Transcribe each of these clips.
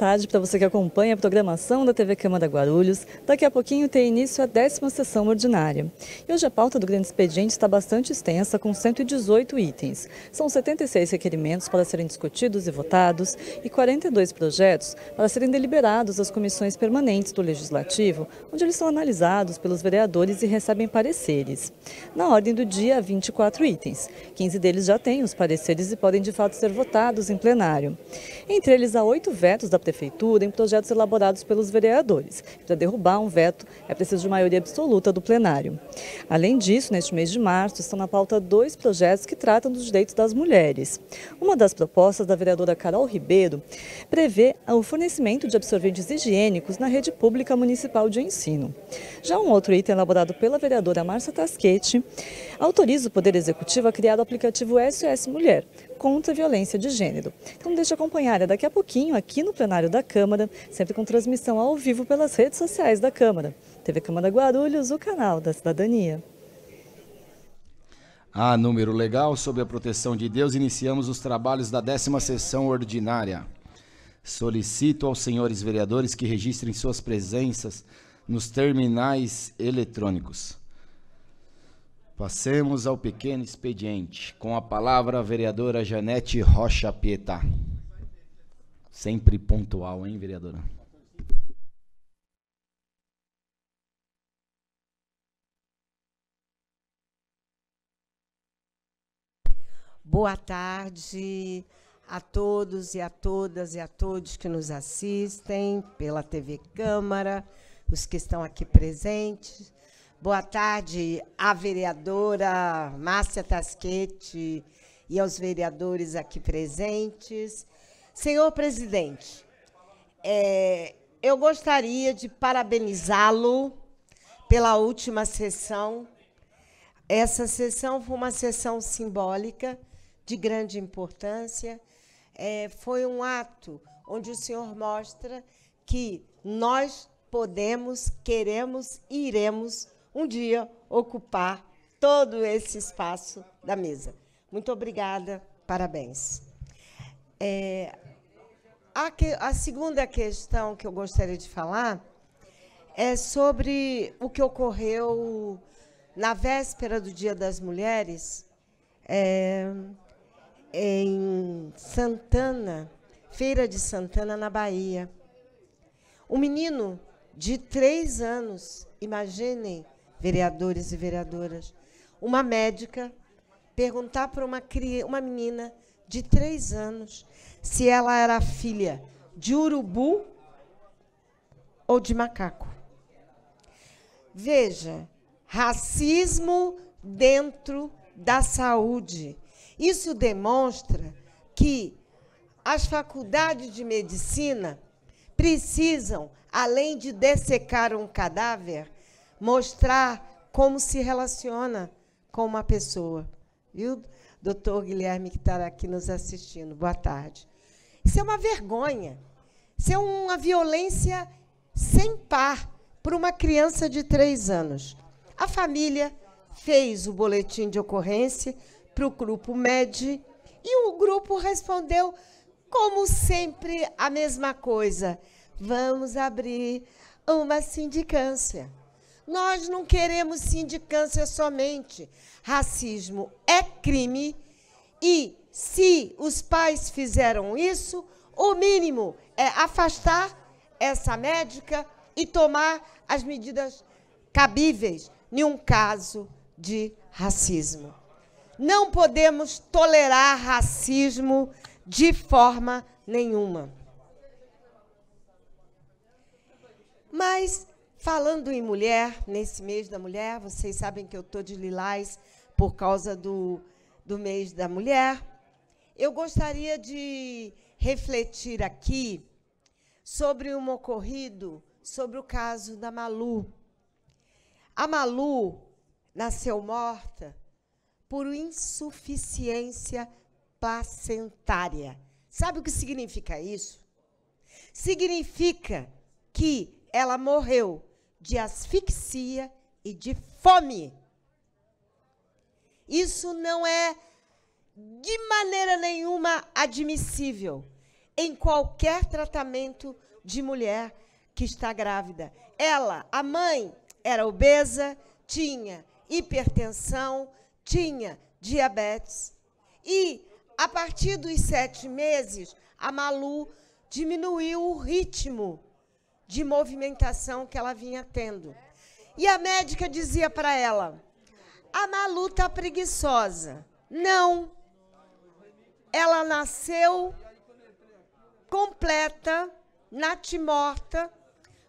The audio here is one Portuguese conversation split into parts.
tarde para você que acompanha a programação da TV Câmara Guarulhos. Daqui a pouquinho tem início a décima sessão ordinária. E hoje a pauta do grande expediente está bastante extensa, com 118 itens. São 76 requerimentos para serem discutidos e votados e 42 projetos para serem deliberados às comissões permanentes do Legislativo, onde eles são analisados pelos vereadores e recebem pareceres. Na ordem do dia, há 24 itens. 15 deles já têm os pareceres e podem de fato ser votados em plenário. Entre eles, há oito vetos da Prefeitura em projetos elaborados pelos vereadores. Para derrubar um veto, é preciso de maioria absoluta do plenário. Além disso, neste mês de março, estão na pauta dois projetos que tratam dos direitos das mulheres. Uma das propostas da vereadora Carol Ribeiro prevê o fornecimento de absorventes higiênicos na rede pública municipal de ensino. Já um outro item elaborado pela vereadora Marcia Tasquete autoriza o Poder Executivo a criar o aplicativo SOS Mulher, contra a violência de gênero. Então deixa acompanhada é daqui a pouquinho aqui no plenário da Câmara, sempre com transmissão ao vivo pelas redes sociais da Câmara. TV Câmara Guarulhos, o canal da cidadania. Ah, número legal, sobre a proteção de Deus, iniciamos os trabalhos da décima sessão ordinária. Solicito aos senhores vereadores que registrem suas presenças nos terminais eletrônicos. Passemos ao pequeno expediente. Com a palavra, a vereadora Janete Rocha Pietá. Sempre pontual, hein, vereadora? Boa tarde a todos e a todas e a todos que nos assistem pela TV Câmara, os que estão aqui presentes, Boa tarde à vereadora Márcia Tasquete e aos vereadores aqui presentes. Senhor presidente, é, eu gostaria de parabenizá-lo pela última sessão. Essa sessão foi uma sessão simbólica, de grande importância. É, foi um ato onde o senhor mostra que nós podemos, queremos e iremos um dia ocupar todo esse espaço da mesa. Muito obrigada, parabéns. É, a, que, a segunda questão que eu gostaria de falar é sobre o que ocorreu na véspera do Dia das Mulheres, é, em Santana, Feira de Santana, na Bahia. Um menino de três anos, imaginem, vereadores e vereadoras, uma médica perguntar para uma, uma menina de três anos se ela era filha de urubu ou de macaco. Veja, racismo dentro da saúde. Isso demonstra que as faculdades de medicina precisam, além de dessecar um cadáver, mostrar como se relaciona com uma pessoa. Viu, doutor Guilherme, que está aqui nos assistindo? Boa tarde. Isso é uma vergonha. Isso é uma violência sem par para uma criança de três anos. A família fez o boletim de ocorrência para o grupo MED e o grupo respondeu, como sempre, a mesma coisa. Vamos abrir uma sindicância. Nós não queremos sindicância somente. Racismo é crime e, se os pais fizeram isso, o mínimo é afastar essa médica e tomar as medidas cabíveis em um caso de racismo. Não podemos tolerar racismo de forma nenhuma. Mas Falando em mulher, nesse mês da mulher, vocês sabem que eu estou de lilás por causa do, do mês da mulher. Eu gostaria de refletir aqui sobre um ocorrido, sobre o caso da Malu. A Malu nasceu morta por insuficiência placentária. Sabe o que significa isso? Significa que ela morreu de asfixia e de fome. Isso não é de maneira nenhuma admissível em qualquer tratamento de mulher que está grávida. Ela, a mãe, era obesa, tinha hipertensão, tinha diabetes. E, a partir dos sete meses, a Malu diminuiu o ritmo de movimentação que ela vinha tendo. E a médica dizia para ela: a Malu está preguiçosa. Não. Ela nasceu completa, natimorta,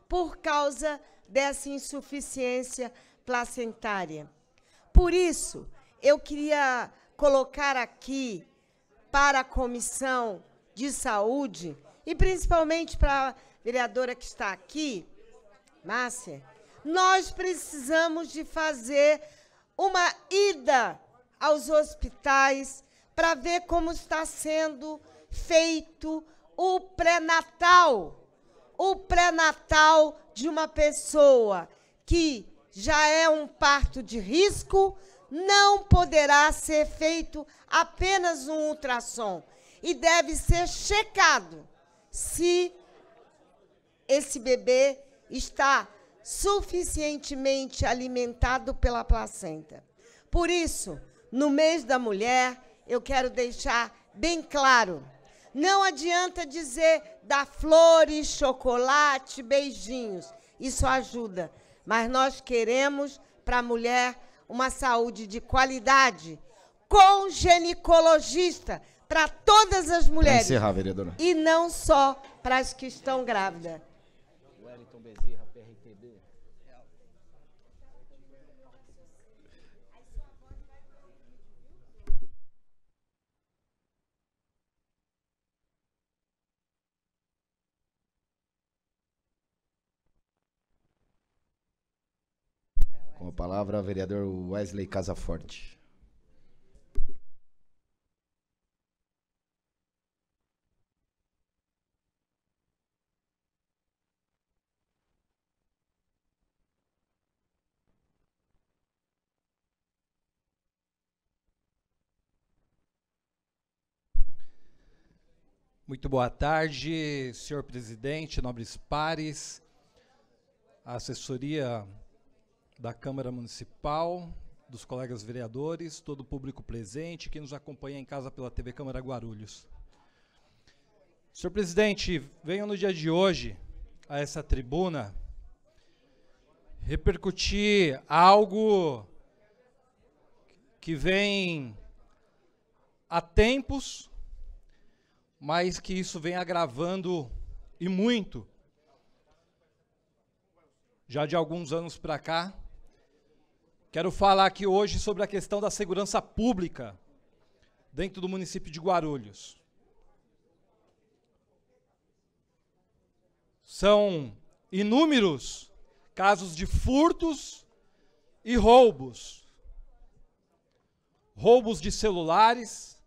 por causa dessa insuficiência placentária. Por isso, eu queria colocar aqui para a Comissão de Saúde, e principalmente para vereadora que está aqui, Márcia, nós precisamos de fazer uma ida aos hospitais para ver como está sendo feito o pré-natal. O pré-natal de uma pessoa que já é um parto de risco, não poderá ser feito apenas um ultrassom e deve ser checado se esse bebê está suficientemente alimentado pela placenta. Por isso, no mês da mulher, eu quero deixar bem claro: não adianta dizer dar flores, chocolate, beijinhos. Isso ajuda, mas nós queremos para a mulher uma saúde de qualidade, com ginecologista para todas as mulheres. encerrar, vereadora. E não só para as que estão grávidas. Anderson Bezerra, PRTB. Com a palavra, vereador Wesley Casaforte. Muito boa tarde, senhor presidente, nobres pares, a assessoria da Câmara Municipal, dos colegas vereadores, todo o público presente que nos acompanha em casa pela TV Câmara Guarulhos. Senhor presidente, venho no dia de hoje a essa tribuna repercutir algo que vem há tempos mas que isso vem agravando e muito. Já de alguns anos para cá, quero falar aqui hoje sobre a questão da segurança pública dentro do município de Guarulhos. São inúmeros casos de furtos e roubos. Roubos de celulares,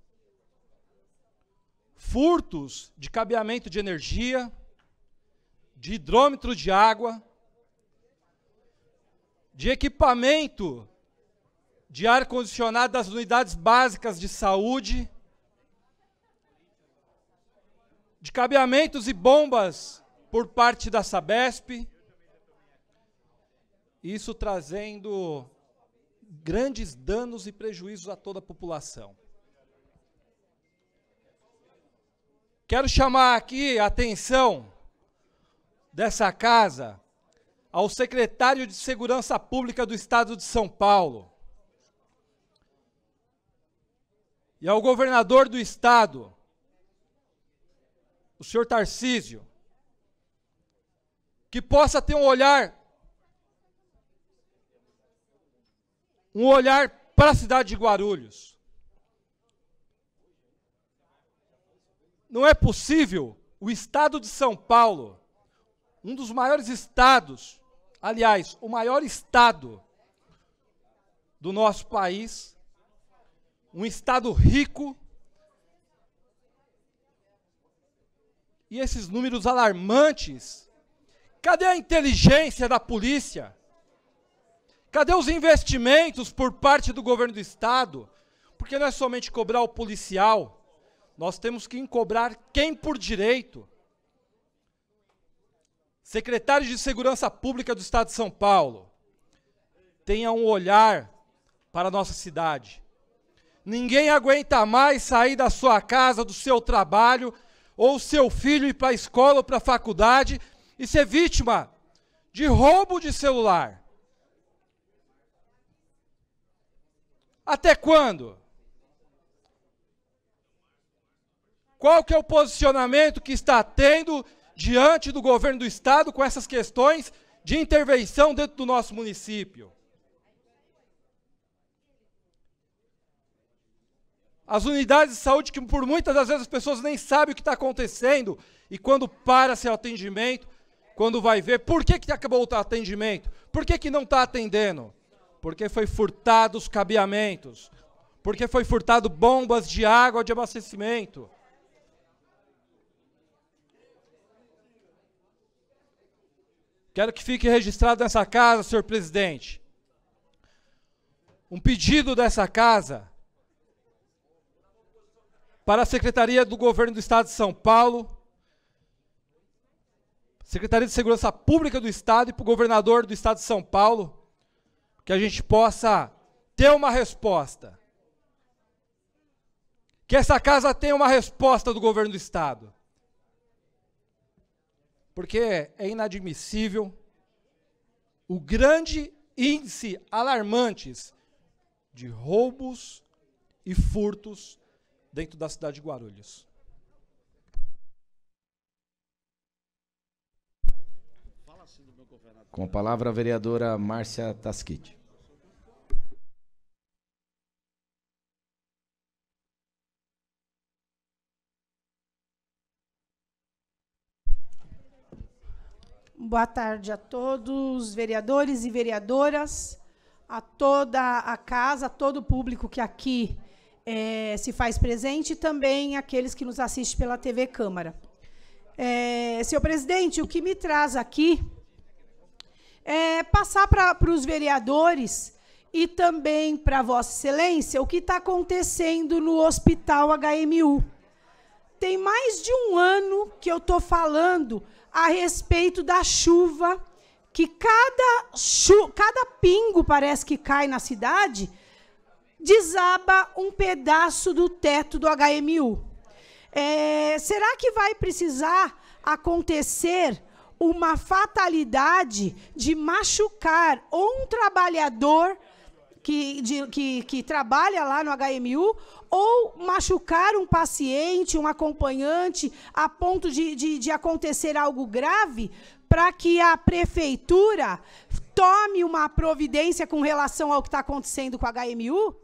furtos de cabeamento de energia, de hidrômetro de água, de equipamento de ar-condicionado das unidades básicas de saúde, de cabeamentos e bombas por parte da Sabesp, isso trazendo grandes danos e prejuízos a toda a população. Quero chamar aqui a atenção dessa casa ao secretário de Segurança Pública do Estado de São Paulo e ao governador do Estado, o senhor Tarcísio, que possa ter um olhar um olhar para a cidade de Guarulhos. não é possível o estado de São Paulo, um dos maiores estados, aliás, o maior estado do nosso país, um estado rico, e esses números alarmantes. Cadê a inteligência da polícia? Cadê os investimentos por parte do governo do estado? Porque não é somente cobrar o policial, nós temos que encobrar quem por direito. Secretário de Segurança Pública do Estado de São Paulo, tenha um olhar para a nossa cidade. Ninguém aguenta mais sair da sua casa, do seu trabalho, ou seu filho ir para a escola ou para a faculdade e ser vítima de roubo de celular. Até quando? Qual que é o posicionamento que está tendo diante do governo do estado com essas questões de intervenção dentro do nosso município? As unidades de saúde que por muitas das vezes as pessoas nem sabem o que está acontecendo e quando para seu atendimento, quando vai ver por que, que acabou o atendimento, por que, que não está atendendo? Porque foi furtado os cabeamentos, porque foi furtado bombas de água de abastecimento. Quero que fique registrado nessa casa, senhor presidente. Um pedido dessa casa para a Secretaria do Governo do Estado de São Paulo, Secretaria de Segurança Pública do Estado e para o governador do Estado de São Paulo, que a gente possa ter uma resposta. Que essa casa tenha uma resposta do governo do Estado porque é inadmissível o grande índice alarmantes de roubos e furtos dentro da cidade de Guarulhos. Com a palavra a vereadora Márcia Tasquite. Boa tarde a todos, vereadores e vereadoras, a toda a casa, a todo o público que aqui é, se faz presente e também aqueles que nos assistem pela TV Câmara. É, senhor presidente, o que me traz aqui é passar para os vereadores e também para Vossa Excelência o que está acontecendo no Hospital HMU. Tem mais de um ano que eu estou falando a respeito da chuva, que cada, chu cada pingo parece que cai na cidade, desaba um pedaço do teto do HMU. É, será que vai precisar acontecer uma fatalidade de machucar um trabalhador que, de, que, que trabalha lá no HMU ou machucar um paciente, um acompanhante, a ponto de, de, de acontecer algo grave, para que a prefeitura tome uma providência com relação ao que está acontecendo com o HMU?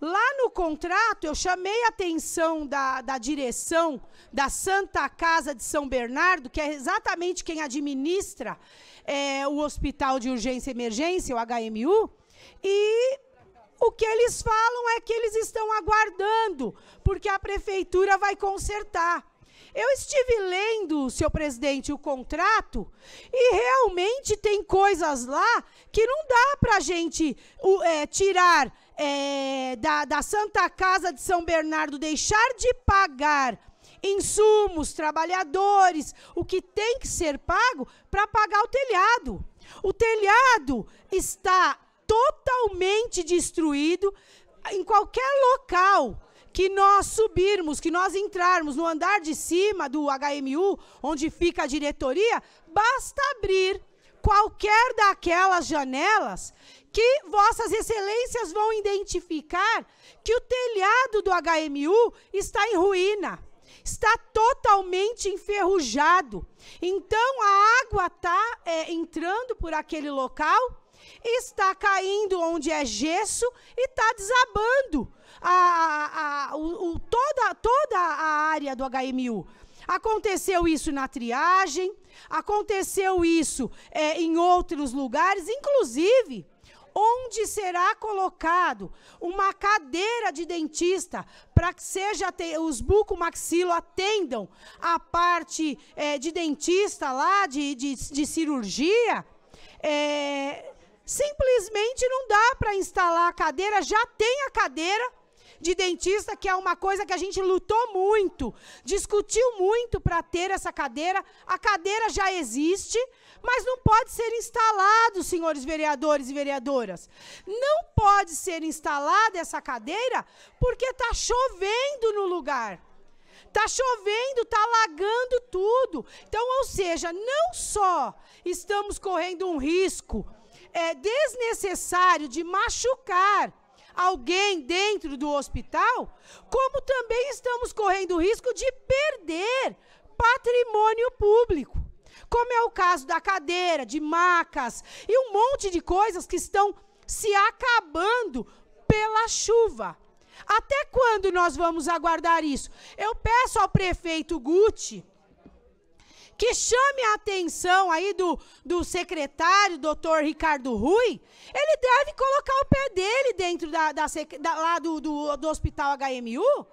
Lá no contrato, eu chamei a atenção da, da direção da Santa Casa de São Bernardo, que é exatamente quem administra é, o Hospital de Urgência e Emergência, o HMU, e o que eles falam é que eles estão aguardando, porque a prefeitura vai consertar. Eu estive lendo, seu presidente, o contrato e realmente tem coisas lá que não dá para a gente é, tirar é, da, da Santa Casa de São Bernardo, deixar de pagar insumos, trabalhadores, o que tem que ser pago para pagar o telhado. O telhado está totalmente destruído em qualquer local que nós subirmos, que nós entrarmos no andar de cima do HMU, onde fica a diretoria, basta abrir qualquer daquelas janelas que vossas excelências vão identificar que o telhado do HMU está em ruína, está totalmente enferrujado. Então a água está é, eh, entrando por aquele local está caindo onde é gesso e está desabando a, a, a o, o, toda, toda a área do HMU. Aconteceu isso na triagem, aconteceu isso é, em outros lugares, inclusive onde será colocado uma cadeira de dentista para que seja os bucomaxilo atendam a parte é, de dentista lá, de, de, de cirurgia. É, Simplesmente não dá para instalar a cadeira, já tem a cadeira de dentista, que é uma coisa que a gente lutou muito, discutiu muito para ter essa cadeira. A cadeira já existe, mas não pode ser instalado, senhores vereadores e vereadoras. Não pode ser instalada essa cadeira porque está chovendo no lugar. Está chovendo, está alagando tudo. Então, ou seja, não só estamos correndo um risco é desnecessário de machucar alguém dentro do hospital, como também estamos correndo o risco de perder patrimônio público. Como é o caso da cadeira, de macas e um monte de coisas que estão se acabando pela chuva. Até quando nós vamos aguardar isso? Eu peço ao prefeito Guti que chame a atenção aí do, do secretário, doutor Ricardo Rui, ele deve colocar o pé dele dentro da, da, da lá do, do, do hospital HMU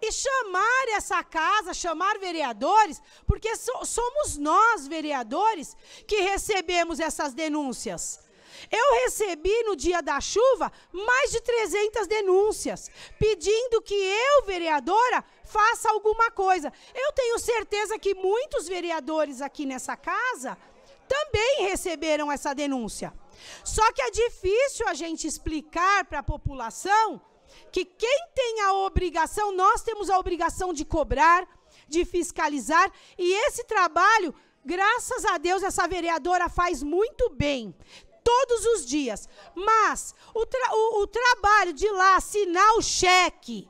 e chamar essa casa, chamar vereadores, porque so, somos nós, vereadores, que recebemos essas denúncias. Eu recebi no dia da chuva mais de 300 denúncias, pedindo que eu, vereadora, faça alguma coisa. Eu tenho certeza que muitos vereadores aqui nessa casa também receberam essa denúncia. Só que é difícil a gente explicar para a população que quem tem a obrigação, nós temos a obrigação de cobrar, de fiscalizar, e esse trabalho, graças a Deus, essa vereadora faz muito bem todos os dias. Mas o, tra o, o, trabalho de lá assinar o cheque,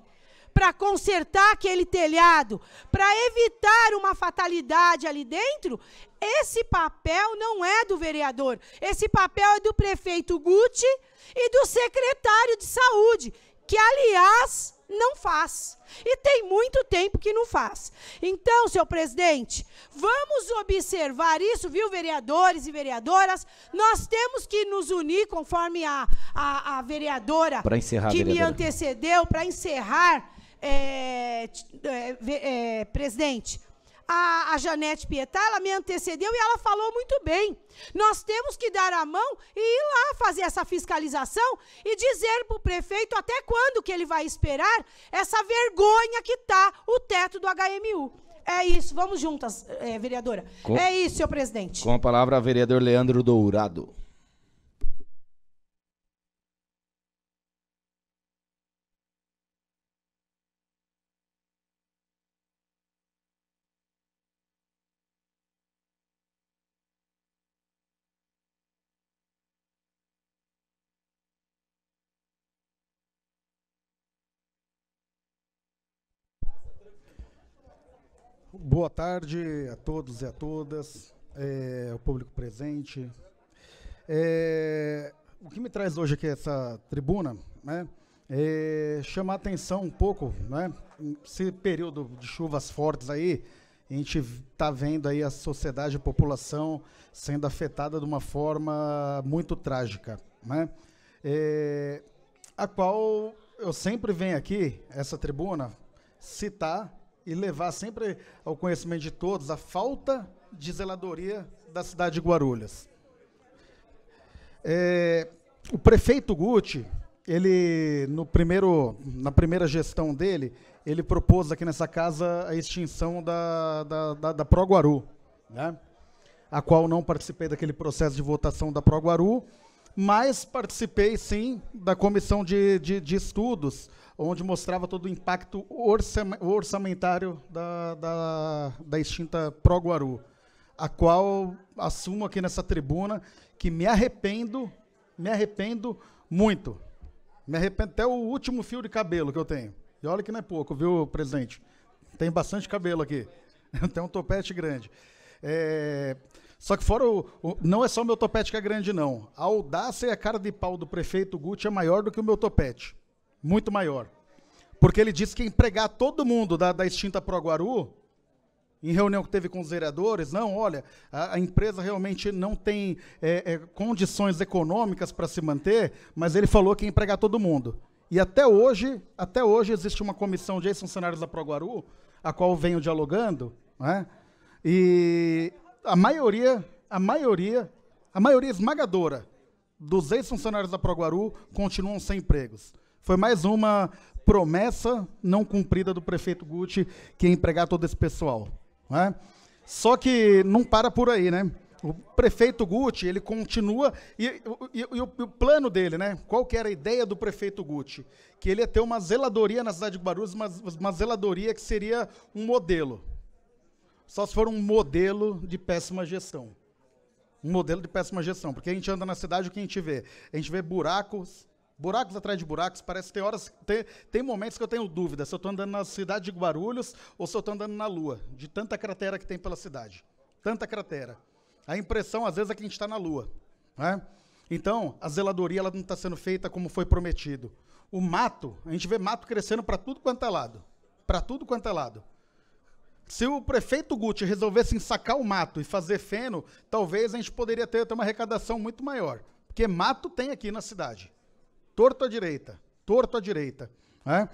para consertar aquele telhado, para evitar uma fatalidade ali dentro, esse papel não é do vereador. Esse papel é do prefeito Guti e do secretário de saúde, que, aliás, não faz. E tem muito tempo que não faz. Então, senhor presidente, vamos observar isso, viu, vereadores e vereadoras? Nós temos que nos unir, conforme a, a, a vereadora encerrar, que vereadora. me antecedeu, para encerrar é, é, é, presidente, a, a Janete Pietá, ela me antecedeu e ela falou muito bem. Nós temos que dar a mão e ir lá fazer essa fiscalização e dizer para o prefeito até quando que ele vai esperar essa vergonha que está o teto do HMU. É isso, vamos juntas, é, vereadora. Com, é isso, senhor presidente. Com a palavra, vereador Leandro Dourado. Boa tarde a todos e a todas, é, o público presente. É, o que me traz hoje aqui essa tribuna né, é chamar a atenção um pouco, né? Esse período de chuvas fortes aí, a gente está vendo aí a sociedade, a população sendo afetada de uma forma muito trágica, né? É, a qual eu sempre venho aqui, essa tribuna, citar e levar sempre ao conhecimento de todos a falta de zeladoria da cidade de Guarulhos. É, o prefeito Guti, ele no primeiro, na primeira gestão dele, ele propôs aqui nessa casa a extinção da, da, da, da né? a qual não participei daquele processo de votação da Pro Guaru mas participei sim da comissão de, de, de estudos, onde mostrava todo o impacto orçamentário da, da, da extinta Proguaru, a qual assumo aqui nessa tribuna que me arrependo, me arrependo muito. Me arrependo até o último fio de cabelo que eu tenho. E olha que não é pouco, viu, presidente? Tem bastante cabelo aqui. Tem um topete grande. É, só que fora o, o, Não é só o meu topete que é grande, não. A audácia e a cara de pau do prefeito Gucci é maior do que o meu topete. Muito maior. Porque ele disse que empregar todo mundo da, da extinta Proguaru, em reunião que teve com os vereadores, não, olha, a, a empresa realmente não tem é, é, condições econômicas para se manter, mas ele falou que ia empregar todo mundo. E até hoje, até hoje existe uma comissão de ex-funcionários da Proguaru, a qual venho dialogando, né? E a maioria, a maioria, a maioria esmagadora dos ex-funcionários da Proguaru continuam sem empregos. Foi mais uma promessa não cumprida do prefeito Guti que é empregar todo esse pessoal. Né? Só que não para por aí, né? O prefeito Guti, ele continua, e, e, e, o, e, o, plano dele, né? Qual que era a ideia do prefeito Guti? Que ele ia ter uma zeladoria na cidade de Guarulhos, uma, uma zeladoria que seria um modelo, só se for um modelo de péssima gestão. Um modelo de péssima gestão, porque a gente anda na cidade o que a gente vê? A gente vê buracos, buracos atrás de buracos, parece que tem horas, tem, tem momentos que eu tenho dúvida se eu estou andando na cidade de Guarulhos ou se eu estou andando na Lua, de tanta cratera que tem pela cidade. Tanta cratera. A impressão, às vezes, é que a gente está na Lua. Né? Então, a zeladoria ela não está sendo feita como foi prometido. O mato, a gente vê mato crescendo para tudo quanto é lado. Para tudo quanto é lado. Se o prefeito Guti resolvesse sacar o mato e fazer feno, talvez a gente poderia ter, uma arrecadação muito maior. Porque mato tem aqui na cidade. Torto à direita. Torto à direita. Né?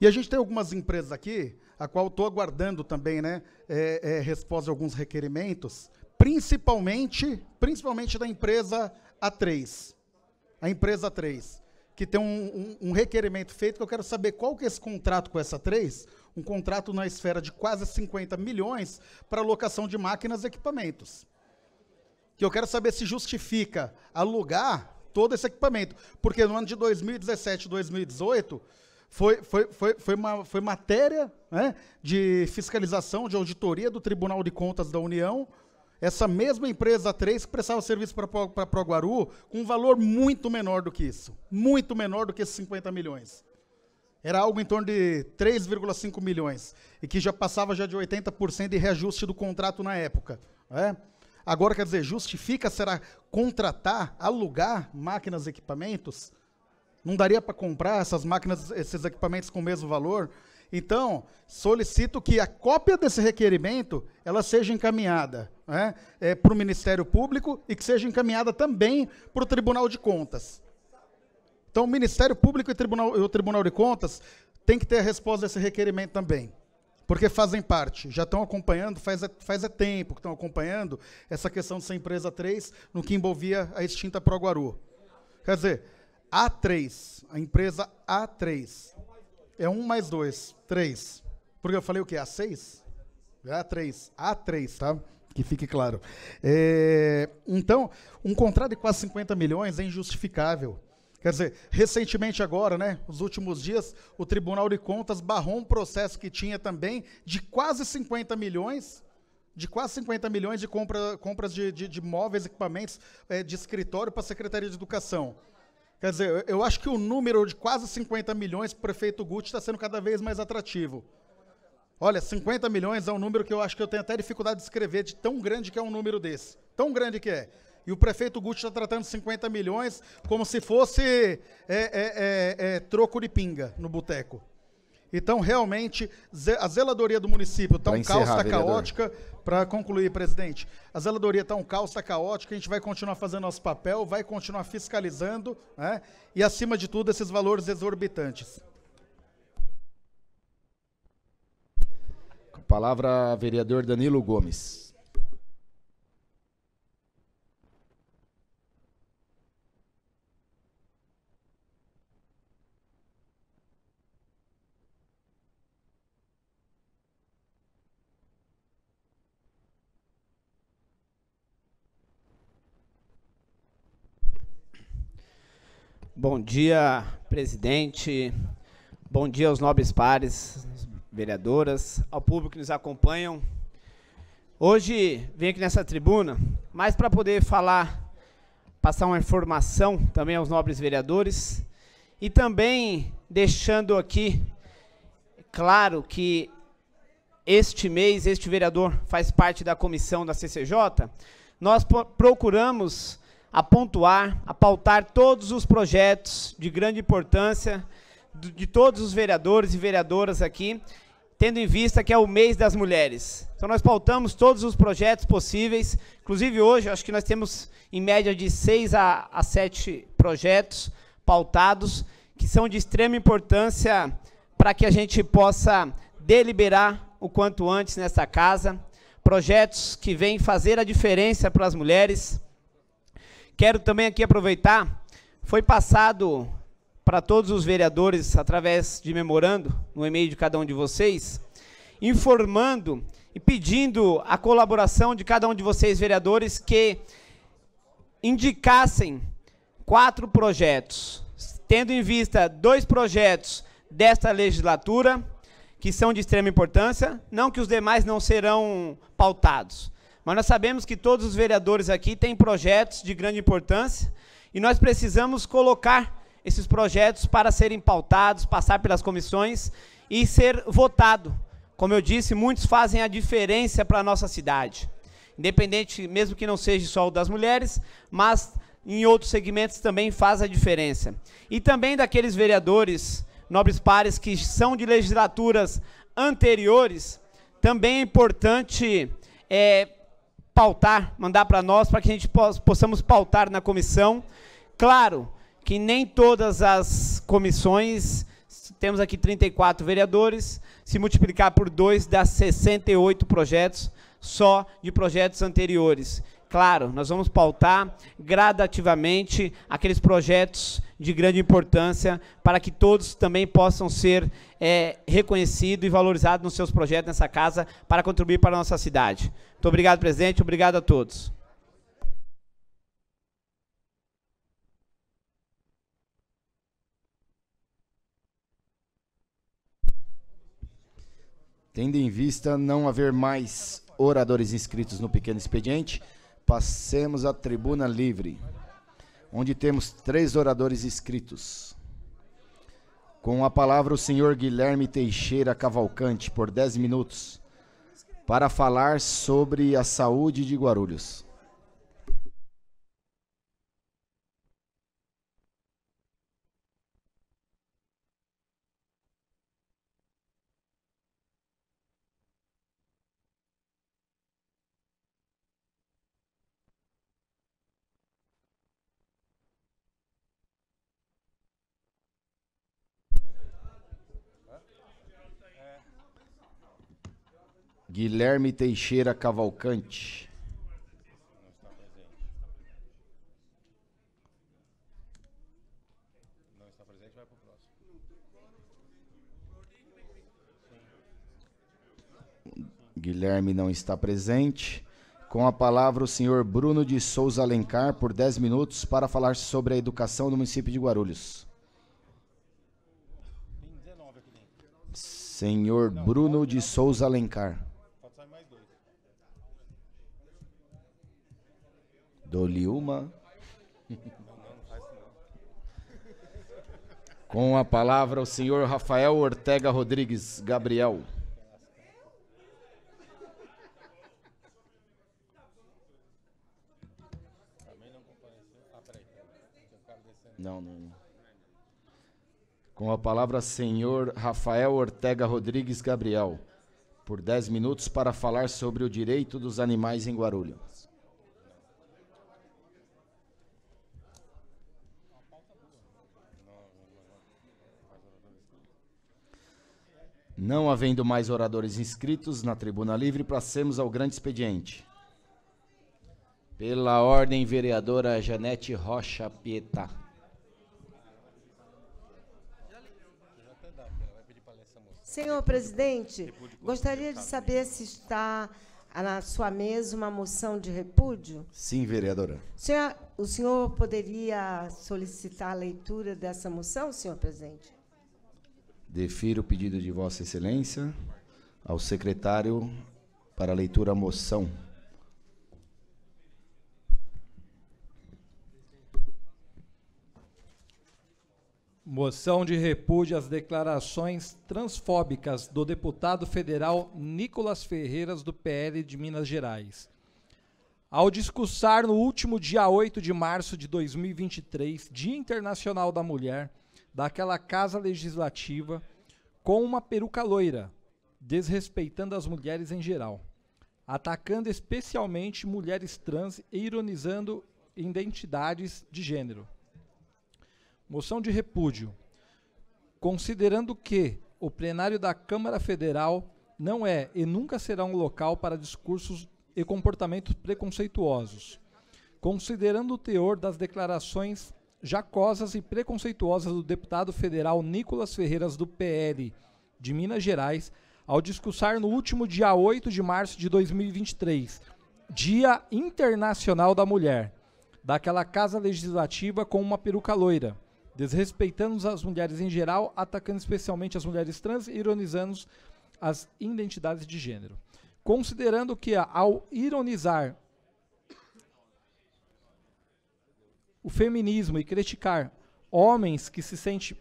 E a gente tem algumas empresas aqui, a qual estou aguardando também, né? É, é, resposta a alguns requerimentos, principalmente, principalmente da empresa A3. A empresa A3, que tem um, um, um requerimento feito que eu quero saber qual que é esse contrato com essa A3, um contrato na esfera de quase 50 milhões para locação de máquinas e equipamentos. Que eu quero saber se justifica alugar todo esse equipamento. Porque no ano de 2017 2018, foi, foi, foi, foi, uma, foi matéria né, de fiscalização, de auditoria do Tribunal de Contas da União. Essa mesma empresa 3 que prestava serviço para Proguaru com um valor muito menor do que isso. Muito menor do que esses 50 milhões era algo em torno de 3,5 milhões e que já passava já de 80% de reajuste do contrato na época. É? Agora, quer dizer, justifica será contratar, alugar máquinas e equipamentos? Não daria para comprar essas máquinas, esses equipamentos com o mesmo valor? Então, solicito que a cópia desse requerimento ela seja encaminhada né, é, é para o Ministério Público e que seja encaminhada também para o Tribunal de Contas. Então, o Ministério Público e, Tribunal, o Tribunal de Contas tem que ter a resposta desse requerimento também porque fazem parte, já estão acompanhando, faz, faz é tempo que estão acompanhando essa questão de ser empresa 3 no que envolvia a extinta Proguaru. Quer dizer, A3, a empresa A3, é 1 mais 2, 3. Porque eu falei o quê? A6? A3, A3, tá? Que fique claro. É, então, um contrato de quase 50 milhões é injustificável. Quer dizer, recentemente agora, né, os últimos dias, o Tribunal de Contas barrou um processo que tinha também de quase 50 milhões, de quase 50 milhões de compra, compras de, de, de móveis, equipamentos é, de escritório para a Secretaria de Educação. Quer dizer, eu acho que o número de quase 50 milhões para o prefeito Gucci está sendo cada vez mais atrativo. Olha, 50 milhões é um número que eu acho que eu tenho até dificuldade de escrever, de tão grande que é um número desse. Tão grande que é. E o prefeito Gucci está tratando 50 milhões como se fosse é, é, é, é, troco de pinga no boteco. Então, realmente, a zeladoria do município está um caos, está caótica. Para concluir, presidente, a zeladoria está um caos, está caótica. A gente vai continuar fazendo nosso papel, vai continuar fiscalizando, né? E, acima de tudo, esses valores exorbitantes. Palavra, vereador Danilo Gomes. Bom dia, presidente. Bom dia aos nobres pares, vereadoras, ao público que nos acompanham. Hoje venho aqui nessa tribuna, mais para poder falar, passar uma informação também aos nobres vereadores e também deixando aqui claro que este mês este vereador faz parte da comissão da CCJ. Nós procuramos a pontuar, a pautar todos os projetos de grande importância de todos os vereadores e vereadoras aqui, tendo em vista que é o mês das mulheres. Então nós pautamos todos os projetos possíveis, inclusive hoje acho que nós temos em média de seis a, a sete projetos pautados, que são de extrema importância para que a gente possa deliberar o quanto antes nesta casa, projetos que vêm fazer a diferença para as mulheres, Quero também aqui aproveitar, foi passado para todos os vereadores, através de memorando, no e-mail de cada um de vocês, informando e pedindo a colaboração de cada um de vocês, vereadores, que indicassem quatro projetos, tendo em vista dois projetos desta legislatura, que são de extrema importância, não que os demais não serão pautados, mas nós sabemos que todos os vereadores aqui têm projetos de grande importância e nós precisamos colocar esses projetos para serem pautados, passar pelas comissões e ser votado. Como eu disse, muitos fazem a diferença para a nossa cidade. Independente, mesmo que não seja só o das mulheres, mas em outros segmentos também faz a diferença. E também daqueles vereadores, nobres pares, que são de legislaturas anteriores, também é importante é, pautar, mandar para nós, para que a gente possamos pautar na comissão. Claro que nem todas as comissões, temos aqui 34 vereadores, se multiplicar por dois, dá 68 projetos, só de projetos anteriores. Claro, nós vamos pautar gradativamente aqueles projetos de grande importância para que todos também possam ser é, reconhecidos e valorizados nos seus projetos nessa casa para contribuir para a nossa cidade. Muito obrigado, presidente. Obrigado a todos. Tendo em vista não haver mais oradores inscritos no pequeno expediente, passemos à tribuna livre onde temos três oradores inscritos. Com a palavra o senhor Guilherme Teixeira Cavalcante, por 10 minutos, para falar sobre a saúde de Guarulhos. Guilherme Teixeira Cavalcante. Guilherme não está presente. Com a palavra, o senhor Bruno de Souza Alencar, por 10 minutos, para falar sobre a educação no município de Guarulhos. Senhor Bruno de Souza Alencar. Dou-lhe uma. Com a palavra, o senhor Rafael Ortega Rodrigues Gabriel. Não, não, não. Com a palavra, senhor Rafael Ortega Rodrigues Gabriel, por 10 minutos para falar sobre o direito dos animais em Guarulhos. Não havendo mais oradores inscritos na tribuna livre, passemos ao grande expediente. Pela ordem, vereadora Janete Rocha Pietá. Senhor presidente, gostaria de saber se está na sua mesa uma moção de repúdio? Sim, vereadora. Senhor, o senhor poderia solicitar a leitura dessa moção, senhor presidente? Defiro o pedido de Vossa Excelência ao secretário para a leitura a moção. Moção de repúdio às declarações transfóbicas do deputado federal Nicolas Ferreiras, do PL de Minas Gerais. Ao discursar no último dia 8 de março de 2023, Dia Internacional da Mulher, daquela casa legislativa com uma peruca loira, desrespeitando as mulheres em geral, atacando especialmente mulheres trans e ironizando identidades de gênero. Moção de repúdio. Considerando que o plenário da Câmara Federal não é e nunca será um local para discursos e comportamentos preconceituosos. Considerando o teor das declarações jacosas e preconceituosas do deputado federal Nicolas Ferreiras, do PL de Minas Gerais, ao discursar no último dia 8 de março de 2023, Dia Internacional da Mulher, daquela casa legislativa com uma peruca loira, desrespeitando as mulheres em geral, atacando especialmente as mulheres trans e ironizando as identidades de gênero. Considerando que, ao ironizar o feminismo e criticar homens que se, sente,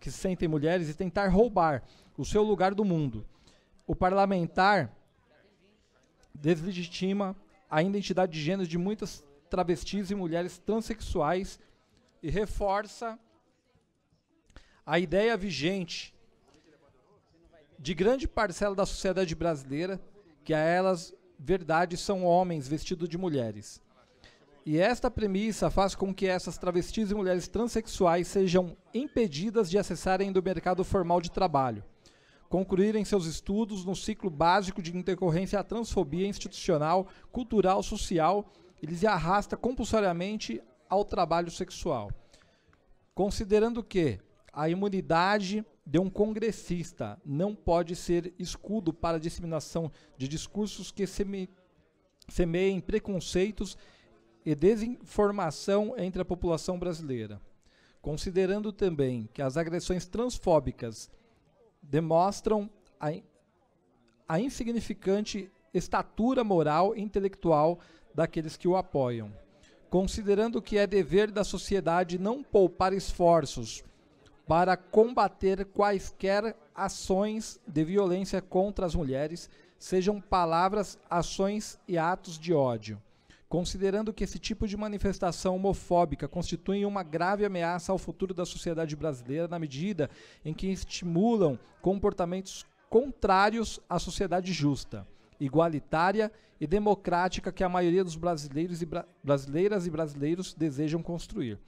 que se sentem mulheres e tentar roubar o seu lugar do mundo. O parlamentar deslegitima a identidade de gênero de muitas travestis e mulheres transexuais e reforça a ideia vigente de grande parcela da sociedade brasileira que a elas verdade são homens vestidos de mulheres. E esta premissa faz com que essas travestis e mulheres transexuais sejam impedidas de acessarem do mercado formal de trabalho, concluírem seus estudos no ciclo básico de intercorrência à transfobia institucional, cultural, social, e lhes arrasta compulsoriamente ao trabalho sexual. Considerando que a imunidade de um congressista não pode ser escudo para a disseminação de discursos que semeiem preconceitos e desinformação entre a população brasileira. Considerando também que as agressões transfóbicas demonstram a, a insignificante estatura moral e intelectual daqueles que o apoiam. Considerando que é dever da sociedade não poupar esforços para combater quaisquer ações de violência contra as mulheres, sejam palavras, ações e atos de ódio considerando que esse tipo de manifestação homofóbica constitui uma grave ameaça ao futuro da sociedade brasileira na medida em que estimulam comportamentos contrários à sociedade justa, igualitária e democrática que a maioria dos brasileiros e bra brasileiras e brasileiros desejam construir.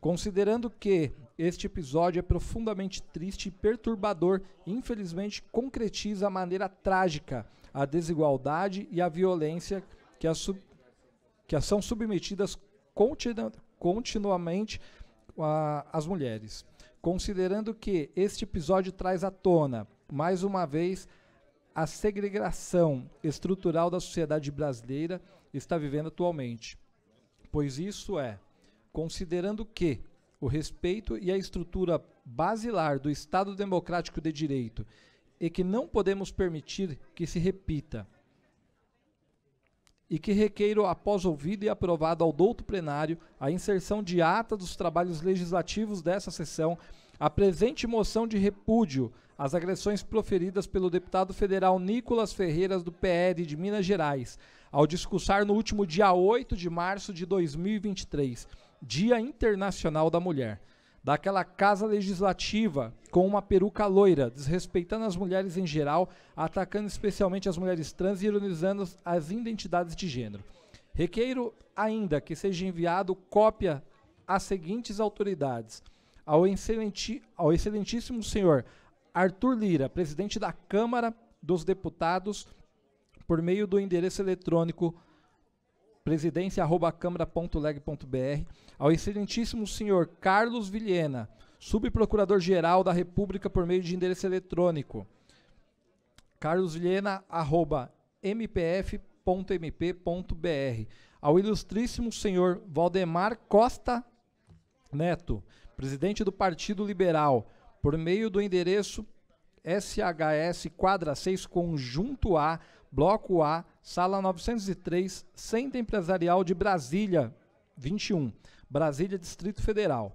Considerando que este episódio é profundamente triste e perturbador, infelizmente concretiza a maneira trágica a desigualdade e a violência que a que são submetidas continu continuamente às mulheres. Considerando que este episódio traz à tona, mais uma vez, a segregação estrutural da sociedade brasileira está vivendo atualmente. Pois isso é, considerando que o respeito e a estrutura basilar do Estado democrático de direito e que não podemos permitir que se repita e que requeiro, após ouvido e aprovado ao douto plenário, a inserção de ata dos trabalhos legislativos dessa sessão, a presente moção de repúdio às agressões proferidas pelo deputado federal Nicolas Ferreiras do PL de Minas Gerais, ao discursar no último dia 8 de março de 2023, Dia Internacional da Mulher daquela casa legislativa com uma peruca loira, desrespeitando as mulheres em geral, atacando especialmente as mulheres trans e ironizando as identidades de gênero. Requeiro ainda que seja enviado cópia às seguintes autoridades: ao, excelenti, ao excelentíssimo senhor Arthur Lira, presidente da Câmara dos Deputados, por meio do endereço eletrônico presidência.câmara.leg.br, ao excelentíssimo senhor Carlos Vilhena, subprocurador-geral da República por meio de endereço eletrônico. Carlos Ao ilustríssimo senhor Valdemar Costa Neto, presidente do Partido Liberal, por meio do endereço SHS quadra 6 conjunto A Bloco A, sala 903, Centro Empresarial de Brasília, 21, Brasília, Distrito Federal.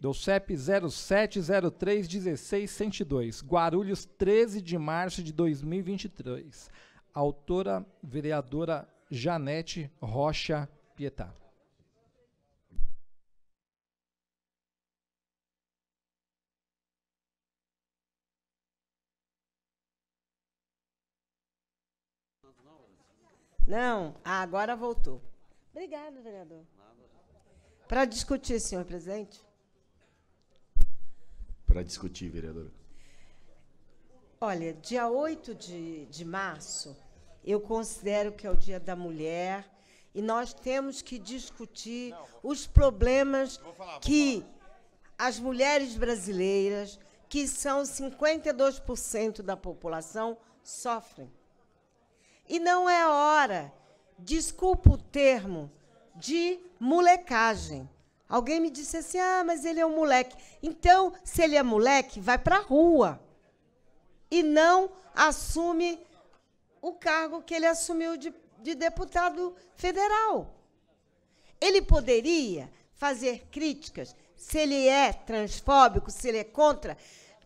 Do CEP 0703 Guarulhos, 13 de março de 2023. Autora, vereadora Janete Rocha Pietá. Não, ah, agora voltou. Obrigada, vereador. Para discutir, senhor presidente. Para discutir, vereadora. Olha, dia 8 de, de março, eu considero que é o Dia da Mulher e nós temos que discutir Não, os problemas falar, que as mulheres brasileiras, que são 52% da população, sofrem. E não é hora, desculpa o termo, de molecagem. Alguém me disse assim: ah, mas ele é um moleque. Então, se ele é moleque, vai para a rua. E não assume o cargo que ele assumiu de, de deputado federal. Ele poderia fazer críticas se ele é transfóbico, se ele é contra,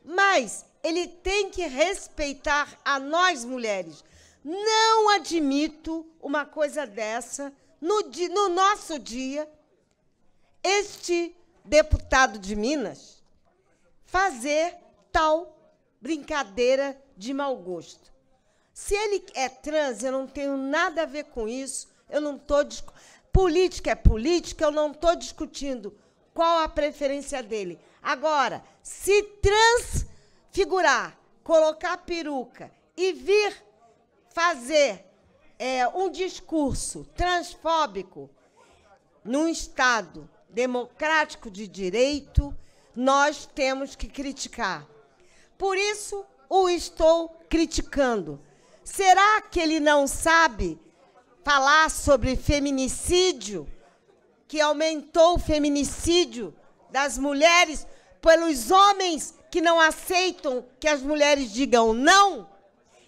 mas ele tem que respeitar a nós mulheres, não admito uma coisa dessa no, no nosso dia. Este deputado de Minas fazer tal brincadeira de mau gosto. Se ele é trans, eu não tenho nada a ver com isso. Eu não estou política é política. Eu não estou discutindo qual a preferência dele. Agora, se transfigurar, colocar peruca e vir fazer é, um discurso transfóbico num Estado democrático de direito, nós temos que criticar. Por isso o estou criticando. Será que ele não sabe falar sobre feminicídio, que aumentou o feminicídio das mulheres pelos homens que não aceitam que as mulheres digam não?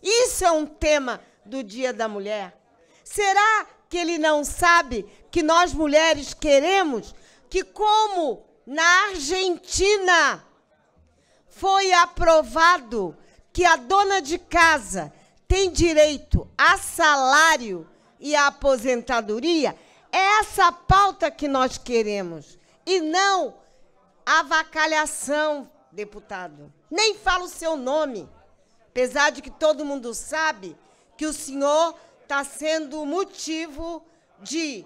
Isso é um tema do Dia da Mulher. Será que ele não sabe que nós mulheres queremos que, como na Argentina, foi aprovado que a dona de casa tem direito a salário e a aposentadoria? É essa pauta que nós queremos e não a vacalhação, deputado. Nem fala o seu nome. Apesar de que todo mundo sabe que o senhor está sendo motivo de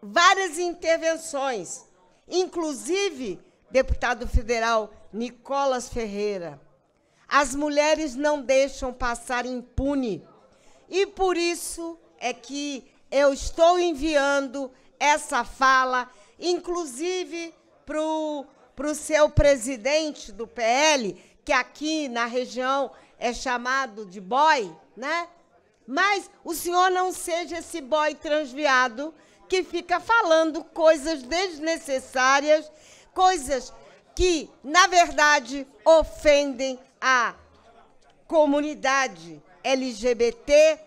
várias intervenções, inclusive deputado federal Nicolas Ferreira. As mulheres não deixam passar impune. E por isso é que eu estou enviando essa fala, inclusive para o seu presidente do PL, que aqui na região é chamado de boy, né? Mas o senhor não seja esse boy transviado que fica falando coisas desnecessárias, coisas que, na verdade, ofendem a comunidade LGBT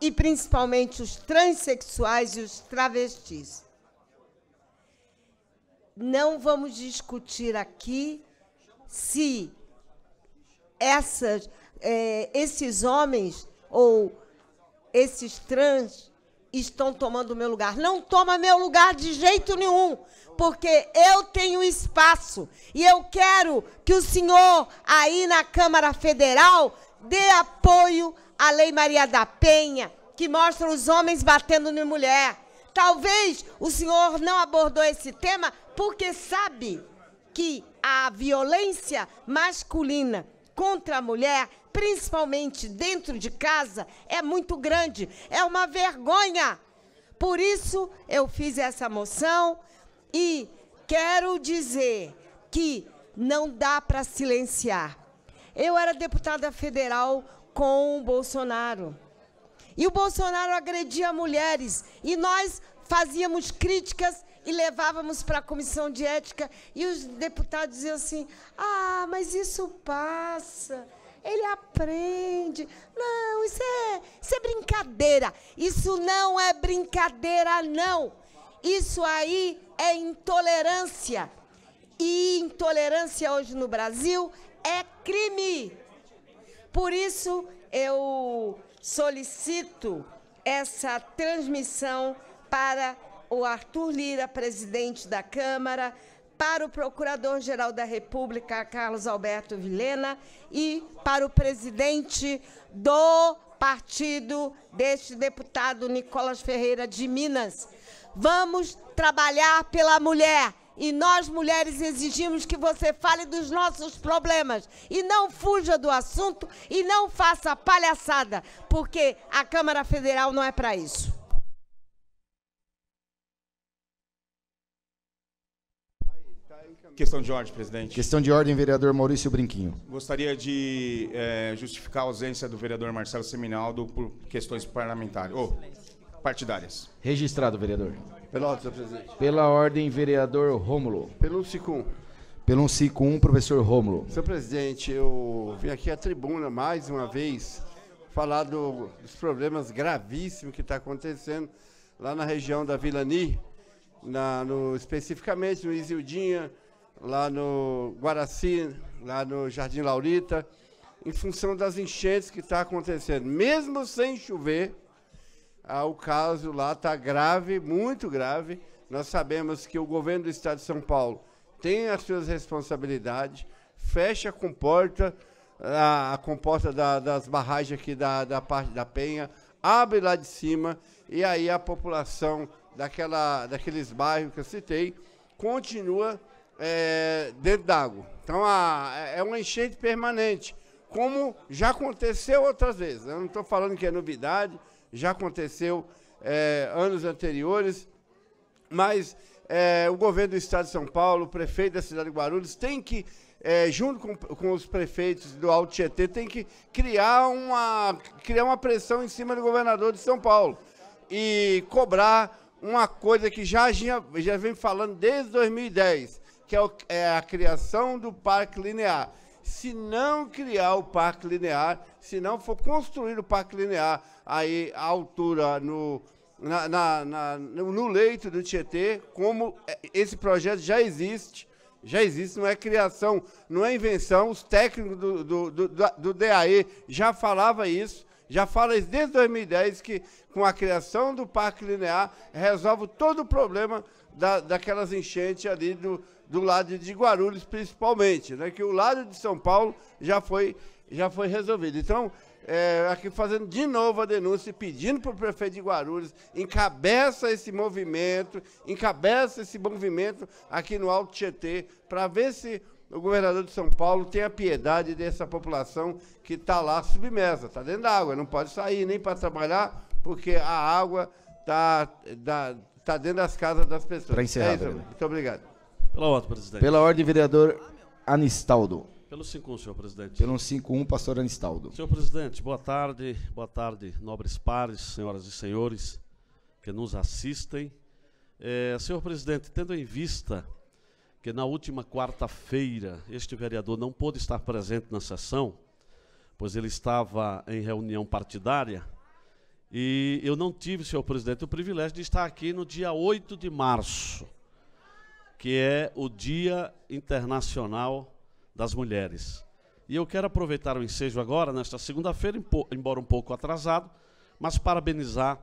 e principalmente os transexuais e os travestis. Não vamos discutir aqui se essas, é, esses homens ou esses trans estão tomando o meu lugar. Não toma meu lugar de jeito nenhum, porque eu tenho espaço e eu quero que o senhor aí na Câmara Federal dê apoio à Lei Maria da Penha, que mostra os homens batendo em mulher. Talvez o senhor não abordou esse tema porque sabe que a violência masculina contra a mulher, principalmente dentro de casa, é muito grande. É uma vergonha. Por isso eu fiz essa moção e quero dizer que não dá para silenciar. Eu era deputada federal com o Bolsonaro. E o Bolsonaro agredia mulheres e nós fazíamos críticas e levávamos para a comissão de ética e os deputados diziam assim: "Ah, mas isso passa" ele aprende. Não, isso é, isso é brincadeira. Isso não é brincadeira, não. Isso aí é intolerância. E intolerância hoje no Brasil é crime. Por isso, eu solicito essa transmissão para o Arthur Lira, presidente da Câmara, para o Procurador-Geral da República, Carlos Alberto Vilena, e para o presidente do partido deste deputado, Nicolas Ferreira de Minas. Vamos trabalhar pela mulher. E nós, mulheres, exigimos que você fale dos nossos problemas e não fuja do assunto e não faça palhaçada, porque a Câmara Federal não é para isso. Questão de ordem, presidente. Questão de ordem, vereador Maurício Brinquinho. Gostaria de é, justificar a ausência do vereador Marcelo Seminaldo por questões parlamentares ou partidárias. Registrado, vereador. Pela ordem, presidente. Pela ordem, vereador Rômulo. Pelo SICUM. Pelo Sicum, professor Rômulo. Senhor presidente, eu vim aqui à tribuna mais uma vez falar do, dos problemas gravíssimos que está acontecendo lá na região da Vila Ni, na, no, especificamente no Isildinha, lá no Guaraci, lá no Jardim Laurita, em função das enchentes que está acontecendo. Mesmo sem chover, ah, o caso lá está grave, muito grave. Nós sabemos que o governo do Estado de São Paulo tem as suas responsabilidades, fecha com porta ah, a, a comporta da, das barragens aqui da, da parte da Penha, abre lá de cima e aí a população daquela, daqueles bairros que eu citei continua é, dentro d'água. Então a, é, é uma enchente permanente, como já aconteceu outras vezes. Eu não estou falando que é novidade, já aconteceu é, anos anteriores, mas é, o governo do estado de São Paulo, o prefeito da cidade de Guarulhos, tem que, é, junto com, com, os prefeitos do Alto Tietê, tem que criar uma, criar uma pressão em cima do governador de São Paulo e cobrar uma coisa que já, já vem falando desde 2010, é que é a criação do parque linear. Se não criar o parque linear, se não for construir o parque linear aí à altura no, na, na, na, no leito do Tietê, como é, esse projeto já existe, já existe, não é criação, não é invenção. Os técnicos do, do, do, do DAE já falavam isso, já falam isso desde 2010 que com a criação do parque linear resolve todo o problema da, daquelas enchentes ali do, do lado de Guarulhos, principalmente, né? Que o lado de São Paulo já foi, já foi resolvido. Então, é, aqui fazendo de novo a denúncia e pedindo para o prefeito de Guarulhos encabeça esse movimento, encabeça esse movimento aqui no Alto Tietê, para ver se o governador de São Paulo tenha piedade dessa população que está lá submersa, está dentro da água, não pode sair nem para trabalhar, porque a água está tá, tá dentro das casas das pessoas. Para tá encerrar, é isso, né? Muito obrigado. Pela ordem, presidente. Pela ordem, vereador Anistaldo. Pelo 5-1, senhor presidente. Pelo 5-1, pastor Anistaldo. Senhor presidente, boa tarde, boa tarde, nobres pares, senhoras e senhores que nos assistem. É, senhor presidente, tendo em vista que na última quarta-feira este vereador não pôde estar presente na sessão, pois ele estava em reunião partidária, e eu não tive, senhor presidente, o privilégio de estar aqui no dia 8 de março que é o Dia Internacional das Mulheres. E eu quero aproveitar o ensejo agora, nesta segunda-feira, embora um pouco atrasado, mas parabenizar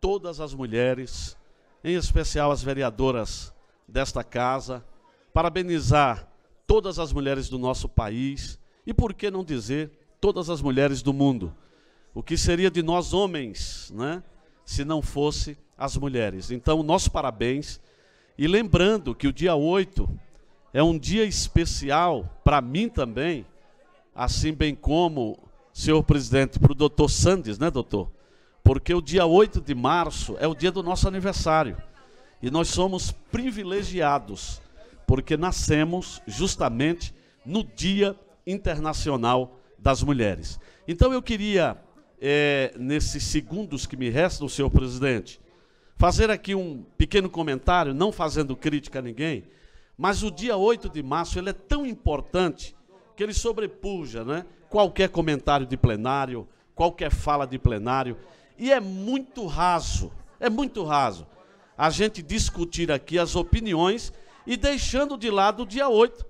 todas as mulheres, em especial as vereadoras desta casa, parabenizar todas as mulheres do nosso país e, por que não dizer, todas as mulheres do mundo. O que seria de nós homens, né? Se não fosse as mulheres. Então, nosso parabéns e lembrando que o dia 8 é um dia especial para mim também, assim bem como, senhor presidente, para o doutor Sandes, né, doutor? Porque o dia 8 de março é o dia do nosso aniversário. E nós somos privilegiados, porque nascemos justamente no Dia Internacional das Mulheres. Então eu queria, é, nesses segundos que me restam, senhor presidente, fazer aqui um pequeno comentário, não fazendo crítica a ninguém, mas o dia 8 de março ele é tão importante que ele sobrepuja né, qualquer comentário de plenário, qualquer fala de plenário, e é muito raso, é muito raso a gente discutir aqui as opiniões e deixando de lado o dia 8,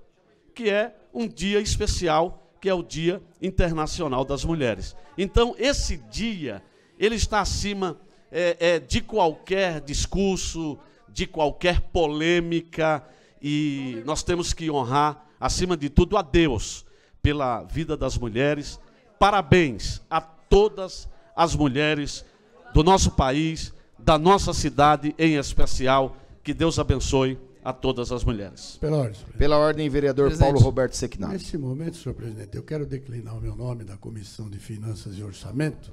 que é um dia especial, que é o Dia Internacional das Mulheres. Então, esse dia, ele está acima é, é, de qualquer discurso, de qualquer polêmica, e nós temos que honrar, acima de tudo, a Deus pela vida das mulheres. Parabéns a todas as mulheres do nosso país, da nossa cidade em especial. Que Deus abençoe a todas as mulheres. Pela ordem, Pela ordem vereador presidente, Paulo Roberto Sequinati. Neste momento, senhor presidente, eu quero declinar o meu nome da Comissão de Finanças e Orçamento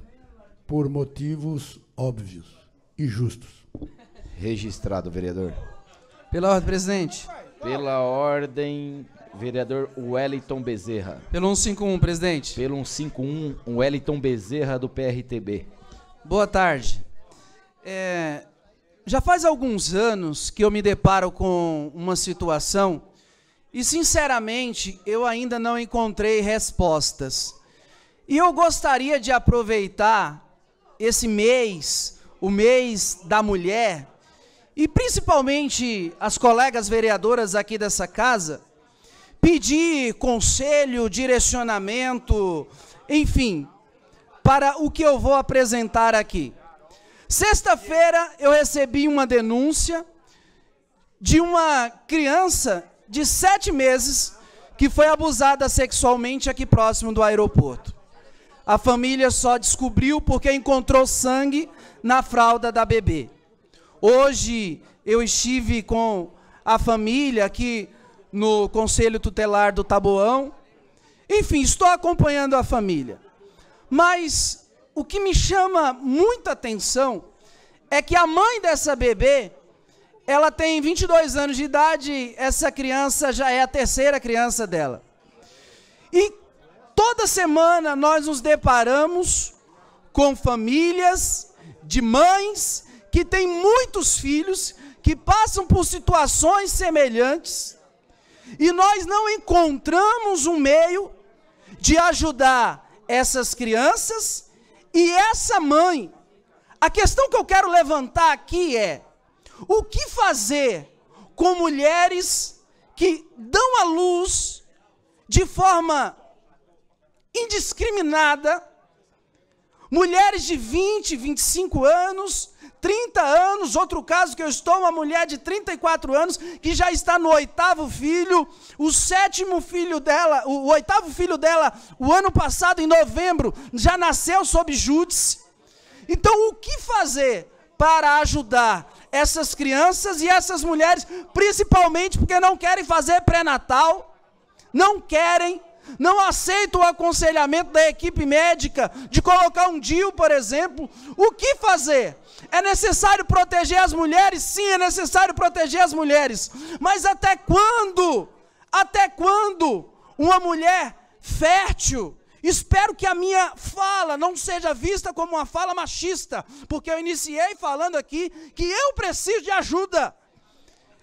por motivos óbvios e justos. Registrado, vereador. Pela ordem, presidente. Pela ordem, vereador Wellington Bezerra. Pelo 151, presidente. Pelo 151, Wellington Bezerra do PRTB. Boa tarde. É, já faz alguns anos que eu me deparo com uma situação e, sinceramente, eu ainda não encontrei respostas. E eu gostaria de aproveitar esse mês, o mês da mulher, e principalmente as colegas vereadoras aqui dessa casa, pedir conselho, direcionamento, enfim, para o que eu vou apresentar aqui. Sexta-feira eu recebi uma denúncia de uma criança de sete meses que foi abusada sexualmente aqui próximo do aeroporto. A família só descobriu porque encontrou sangue na fralda da bebê. Hoje eu estive com a família aqui no Conselho Tutelar do Taboão. Enfim, estou acompanhando a família. Mas o que me chama muita atenção é que a mãe dessa bebê, ela tem 22 anos de idade, essa criança já é a terceira criança dela. E toda semana nós nos deparamos com famílias de mães que têm muitos filhos, que passam por situações semelhantes, e nós não encontramos um meio de ajudar essas crianças e essa mãe. A questão que eu quero levantar aqui é: o que fazer com mulheres que dão à luz de forma indiscriminada, mulheres de 20, 25 anos, 30 anos, outro caso que eu estou, uma mulher de 34 anos, que já está no oitavo filho, o sétimo filho dela, o, o oitavo filho dela, o ano passado, em novembro, já nasceu sob júdice. Então, o que fazer para ajudar essas crianças e essas mulheres, principalmente porque não querem fazer pré-natal, não querem não aceita o aconselhamento da equipe médica de colocar um DIU, por exemplo. O que fazer? É necessário proteger as mulheres? Sim, é necessário proteger as mulheres. Mas até quando? Até quando uma mulher fértil? Espero que a minha fala não seja vista como uma fala machista, porque eu iniciei falando aqui que eu preciso de ajuda.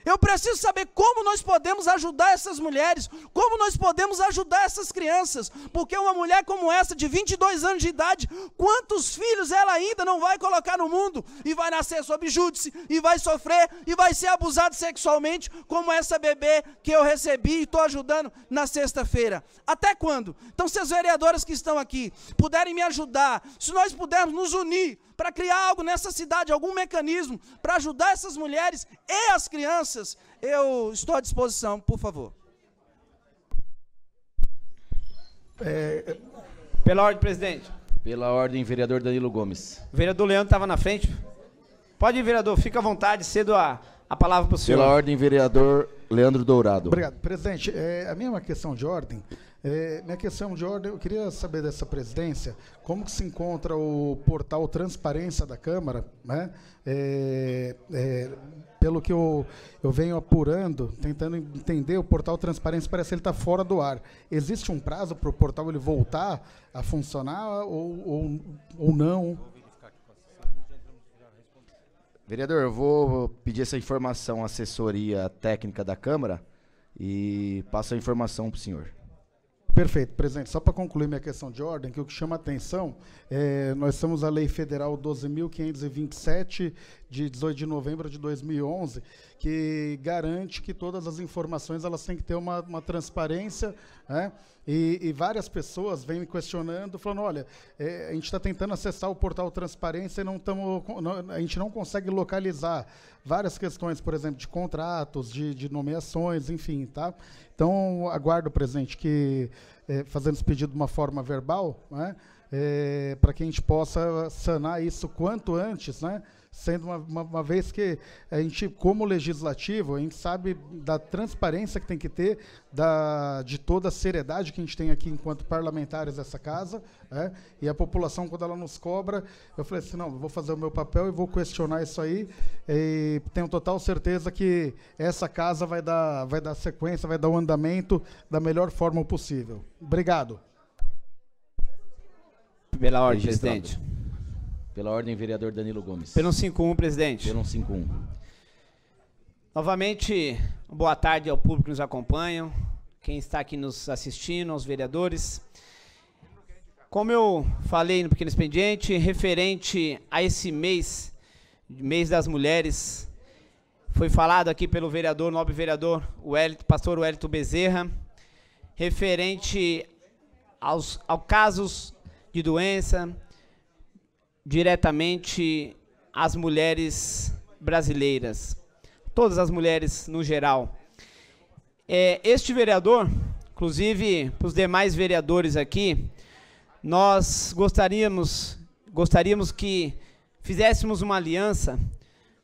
Eu preciso saber como nós podemos ajudar essas mulheres, como nós podemos ajudar essas crianças, porque uma mulher como essa, de 22 anos de idade, quantos filhos ela ainda não vai colocar no mundo e vai nascer sob júdice, e vai sofrer, e vai ser abusada sexualmente, como essa bebê que eu recebi e estou ajudando na sexta-feira? Até quando? Então, se as vereadoras que estão aqui puderem me ajudar, se nós pudermos nos unir, para criar algo nessa cidade, algum mecanismo para ajudar essas mulheres e as crianças, eu estou à disposição, por favor. É... Pela ordem, presidente. Pela ordem, vereador Danilo Gomes. O vereador Leandro estava na frente. Pode ir, vereador, fica à vontade, cedo a, a palavra para o senhor. Pela ordem, vereador Leandro Dourado. Obrigado. Presidente, é, a mesma questão de ordem. É, minha questão de ordem, eu queria saber dessa presidência, como que se encontra o portal Transparência da Câmara, né? É, é, pelo que eu, eu venho apurando, tentando entender, o portal Transparência parece que ele está fora do ar. Existe um prazo para o portal ele voltar a funcionar ou, ou, ou não? Vereador, eu vou pedir essa informação à assessoria técnica da Câmara e passo a informação para o senhor. Perfeito, presidente. Só para concluir minha questão de ordem, que o que chama atenção, é, nós temos a Lei Federal 12.527 de 18 de novembro de 2011, que garante que todas as informações elas têm que ter uma, uma transparência, né? E, e, várias pessoas vêm me questionando, falando, olha, é, a gente está tentando acessar o portal Transparência e não estamos, a gente não consegue localizar várias questões, por exemplo, de contratos, de, de nomeações, enfim, tá? Então, aguardo, presidente, que é, fazendo esse pedido de uma forma verbal, né? É, para que a gente possa sanar isso quanto antes, né? sendo uma, uma, uma, vez que a gente, como legislativo, a gente sabe da transparência que tem que ter, da, de toda a seriedade que a gente tem aqui enquanto parlamentares dessa casa, né? e a população, quando ela nos cobra, eu falei assim, não, vou fazer o meu papel e vou questionar isso aí, e tenho total certeza que essa casa vai dar, vai dar sequência, vai dar o um andamento da melhor forma possível. Obrigado. Pela ordem, presidente. Pela ordem, vereador Danilo Gomes. Pelo 51, presidente. Pelo 51. Novamente, boa tarde ao público que nos acompanha, quem está aqui nos assistindo, aos vereadores. Como eu falei no Pequeno Expediente, referente a esse mês, mês das mulheres, foi falado aqui pelo vereador, nobre vereador, o Elito, pastor Wellington Bezerra, referente aos, aos casos de doença, diretamente às mulheres brasileiras, todas as mulheres no geral. É, este vereador, inclusive para os demais vereadores aqui, nós gostaríamos, gostaríamos que fizéssemos uma aliança,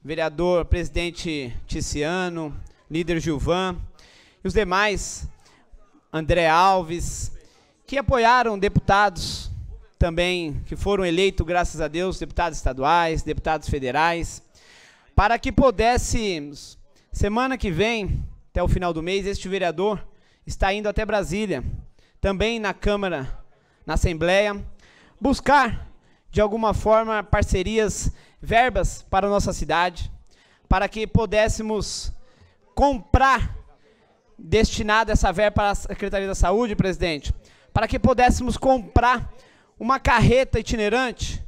vereador, presidente Ticiano, líder Gilvan e os demais, André Alves, que apoiaram deputados também que foram eleitos, graças a Deus, deputados estaduais, deputados federais, para que pudéssemos, semana que vem, até o final do mês, este vereador está indo até Brasília, também na Câmara, na Assembleia, buscar, de alguma forma, parcerias, verbas para a nossa cidade, para que pudéssemos comprar destinada essa verba para a Secretaria da Saúde, presidente, para que pudéssemos comprar uma carreta itinerante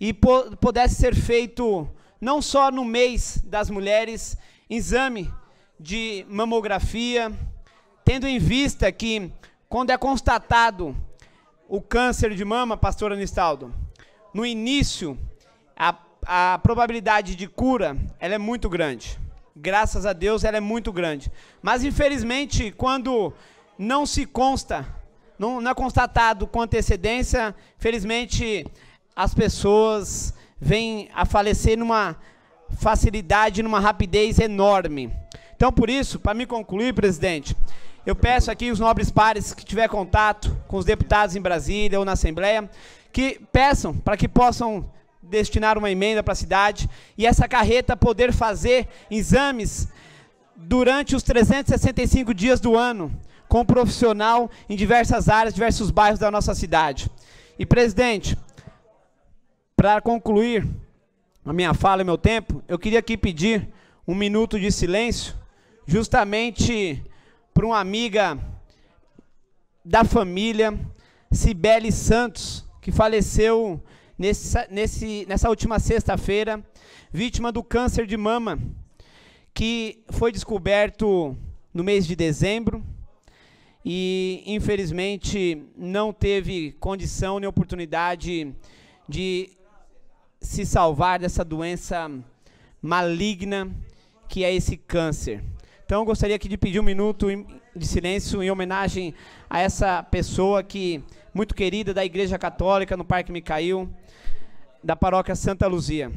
e po pudesse ser feito, não só no mês das mulheres, exame de mamografia, tendo em vista que, quando é constatado o câncer de mama, pastor Anistaldo, no início, a, a probabilidade de cura ela é muito grande. Graças a Deus, ela é muito grande. Mas, infelizmente, quando não se consta não, não é constatado com antecedência, felizmente as pessoas vêm a falecer numa facilidade, numa rapidez enorme. Então, por isso, para me concluir, presidente, eu peço aqui os nobres pares que tiver contato com os deputados em Brasília ou na Assembleia, que peçam para que possam destinar uma emenda para a cidade e essa carreta poder fazer exames durante os 365 dias do ano, com profissional em diversas áreas, diversos bairros da nossa cidade. E presidente, para concluir a minha fala e meu tempo, eu queria aqui pedir um minuto de silêncio, justamente para uma amiga da família, Cibele Santos, que faleceu nesse, nessa última sexta-feira, vítima do câncer de mama, que foi descoberto no mês de dezembro e infelizmente não teve condição nem oportunidade de se salvar dessa doença maligna que é esse câncer. Então eu gostaria aqui de pedir um minuto de silêncio em homenagem a essa pessoa que muito querida da Igreja Católica no Parque Micael, da Paróquia Santa Luzia.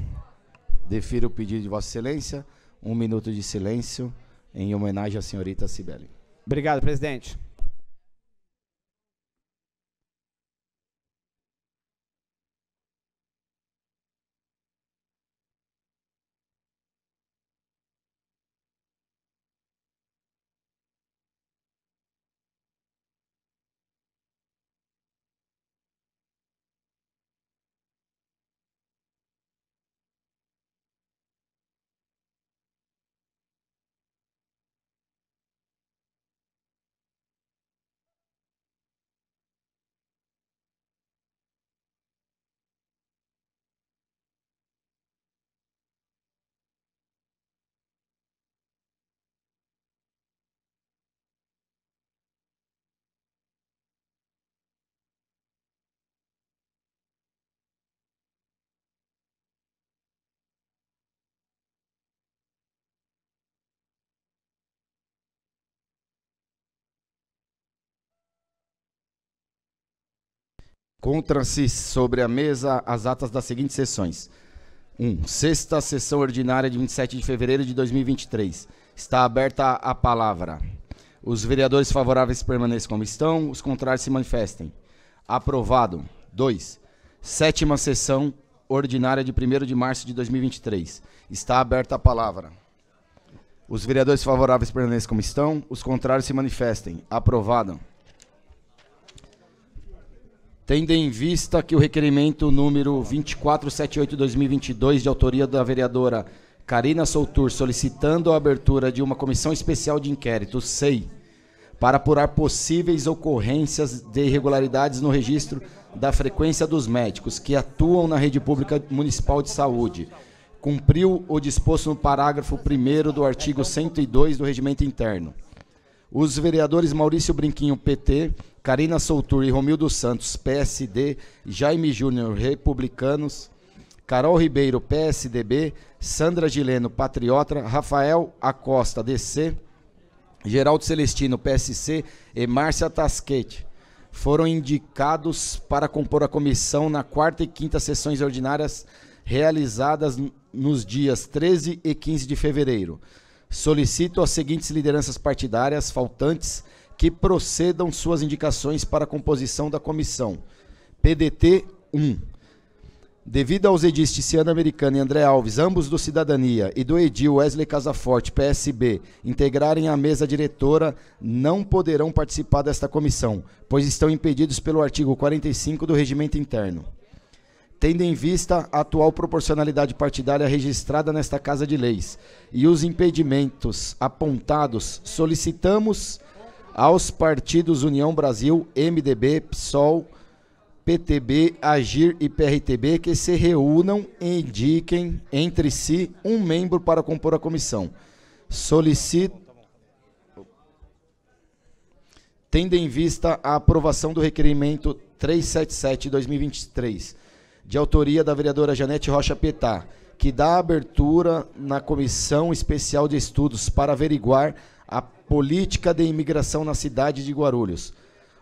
Defiro o pedido de Vossa Excelência, um minuto de silêncio em homenagem à senhorita Cibele. Obrigado, presidente. Encontram-se sobre a mesa as atas das seguintes sessões. 1. Um, sexta sessão ordinária de 27 de fevereiro de 2023. Está aberta a palavra. Os vereadores favoráveis permaneçam como estão, os contrários se manifestem. Aprovado. 2. Sétima sessão ordinária de 1 de março de 2023. Está aberta a palavra. Os vereadores favoráveis permaneçam como estão, os contrários se manifestem. Aprovado tendo em vista que o requerimento número 2478-2022, de autoria da vereadora Karina Soutur, solicitando a abertura de uma comissão especial de inquérito, SEI, para apurar possíveis ocorrências de irregularidades no registro da frequência dos médicos que atuam na rede pública municipal de saúde, cumpriu o disposto no parágrafo 1 do artigo 102 do Regimento Interno. Os vereadores Maurício Brinquinho, PT, Karina Soltur e Romildo Santos, PSD, Jaime Júnior, Republicanos, Carol Ribeiro, PSDB, Sandra Gileno, Patriota, Rafael Acosta, DC, Geraldo Celestino, PSC e Márcia Tasquete foram indicados para compor a comissão na quarta e quinta sessões ordinárias realizadas nos dias 13 e 15 de fevereiro. Solicito às seguintes lideranças partidárias faltantes que procedam suas indicações para a composição da comissão. PDT 1. Devido aos edis Ticiano Americano e André Alves, ambos do Cidadania, e do edil Wesley Casaforte, PSB, integrarem a mesa diretora, não poderão participar desta comissão, pois estão impedidos pelo artigo 45 do Regimento Interno. Tendo em vista a atual proporcionalidade partidária registrada nesta Casa de Leis e os impedimentos apontados, solicitamos aos partidos União Brasil, MDB, PSOL, PTB, Agir e PRTB que se reúnam e indiquem entre si um membro para compor a comissão. Solicito tendo em vista a aprovação do requerimento 377/2023, de autoria da vereadora Janete Rocha Petá, que dá abertura na comissão especial de estudos para averiguar a política de imigração na cidade de Guarulhos.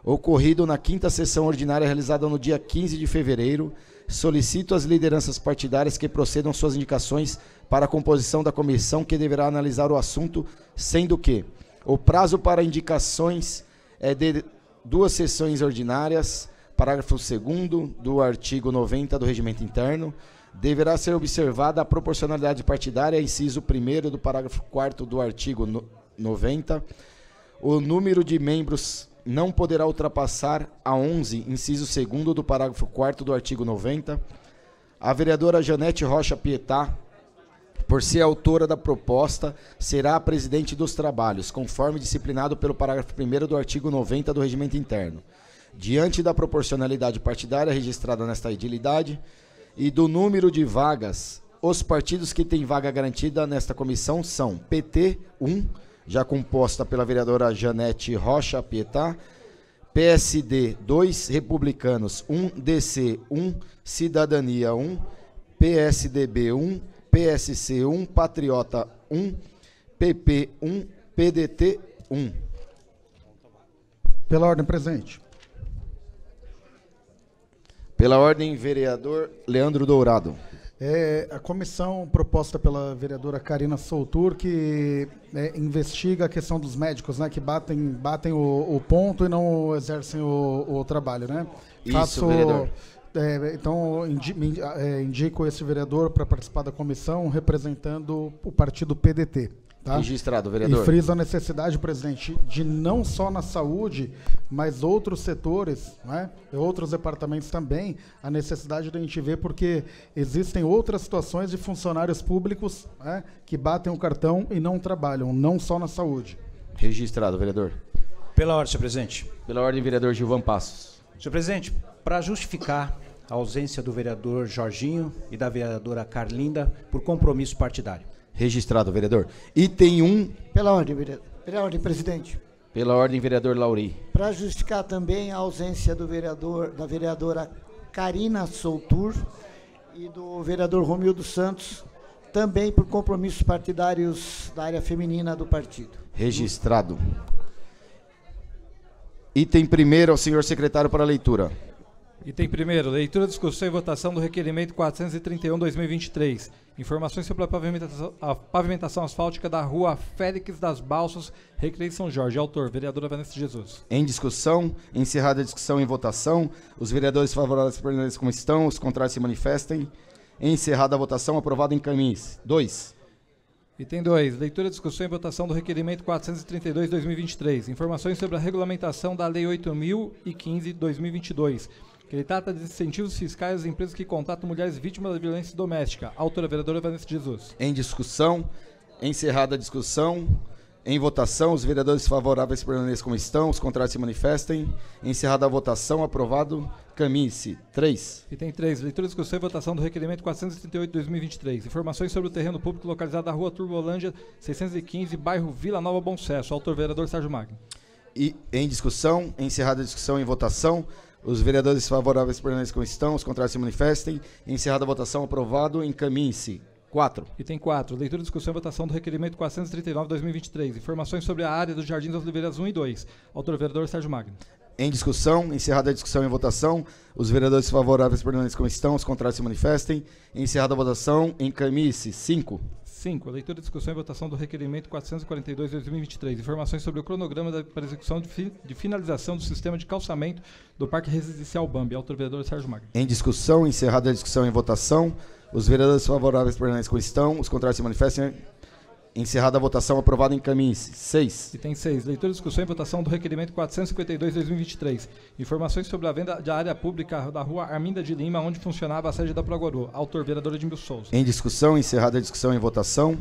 Ocorrido na quinta sessão ordinária realizada no dia 15 de fevereiro, solicito às lideranças partidárias que procedam suas indicações para a composição da comissão que deverá analisar o assunto, sendo que o prazo para indicações é de duas sessões ordinárias, parágrafo 2 do artigo 90 do Regimento Interno, deverá ser observada a proporcionalidade partidária, inciso 1 do parágrafo 4 do artigo 90. O número de membros não poderá ultrapassar a 11, inciso 2 do parágrafo 4 do artigo 90. A vereadora Janete Rocha Pietá, por ser autora da proposta, será a presidente dos trabalhos, conforme disciplinado pelo parágrafo 1 do artigo 90 do Regimento Interno. Diante da proporcionalidade partidária registrada nesta edilidade e do número de vagas, os partidos que têm vaga garantida nesta comissão são PT 1, já composta pela vereadora Janete Rocha Pietá, PSD 2, Republicanos 1, um, DC 1, um, Cidadania 1, um, PSDB 1, PSC 1, Patriota 1, PP 1, PDT 1. Pela ordem, presente. Pela ordem, vereador Leandro Dourado. É a comissão proposta pela vereadora Karina Soutur, que é, investiga a questão dos médicos, né, que batem, batem o, o ponto e não exercem o, o trabalho, né? Isso, Faço, vereador. É, então, indico, é, indico esse vereador para participar da comissão representando o partido PDT. Tá? Registrado, vereador. E frisa a necessidade, presidente, de não só na saúde, mas outros setores, né? outros departamentos também, a necessidade da gente ver, porque existem outras situações de funcionários públicos né? que batem o cartão e não trabalham, não só na saúde. Registrado, vereador. Pela ordem, senhor presidente. Pela ordem, vereador Gilvan Passos. Senhor presidente, para justificar a ausência do vereador Jorginho e da vereadora Carlinda por compromisso partidário. Registrado, vereador. Item 1. Pela ordem, vereador. Pela ordem, presidente. Pela ordem, vereador Lauri. Para justificar também a ausência do vereador, da vereadora Karina Soutur e do vereador Romildo Santos, também por compromissos partidários da área feminina do partido. Registrado. Item primeiro ao senhor secretário para leitura. Item primeiro, leitura, discussão e votação do requerimento 431-2023. Informações sobre a pavimentação, a pavimentação, asfáltica da rua Félix das Balsas, Recreio São Jorge. Autor, vereadora Vanessa Jesus. Em discussão, encerrada a discussão e votação, os vereadores favoráveis permanecem como estão, os contrários se manifestem. Encerrada a votação, aprovado em caminhos. 2. Item 2. Leitura, discussão e votação do requerimento 432-2023. Informações sobre a regulamentação da Lei 8.015-2022 que ele trata de incentivos fiscais às empresas que contratam mulheres vítimas da violência doméstica. Autora vereadora Vanessa Jesus. Em discussão, encerrada a discussão. Em votação, os vereadores favoráveis permaneçam como estão, os contrários se manifestem. Encerrada a votação, aprovado. Caminhe-se. 3. Item 3. Leitura, discussão e votação do requerimento 438-2023. Informações sobre o terreno público localizado na rua Turbolândia, 615, bairro Vila Nova Bom Sucesso. Autor vereador Sérgio Magno. E em discussão, encerrada a discussão em votação. Os vereadores favoráveis como estão, os contrários se manifestem. Encerrada a votação, aprovado, encaminhe-se. 4. Item 4. Leitura, discussão e votação do requerimento 439-2023. Informações sobre a área dos Jardins das Oliveiras 1 e 2. Autor vereador Sérgio Magno. Em discussão, encerrada a discussão e votação, os vereadores favoráveis permaneçam como estão, os contrários se manifestem. Encerrada a votação, encaminhe-se. 5. 5. A leitura, discussão e votação do requerimento 442 2023. Informações sobre o cronograma da, para execução de, fi, de, finalização do sistema de calçamento do Parque Residencial Bambi. Autor vereador Sérgio Magno. Em discussão, encerrada a discussão e votação, os vereadores favoráveis permanecem com estão, os contrários se manifestem. Encerrada a votação, aprovado encaminhe seis. 6. Item 6. Leitura, discussão e votação do requerimento 452-2023. Informações sobre a venda de área pública da rua Arminda de Lima, onde funcionava a sede da Progoru. Autor, vereador Edmil Souza. Em discussão, encerrada a discussão e votação.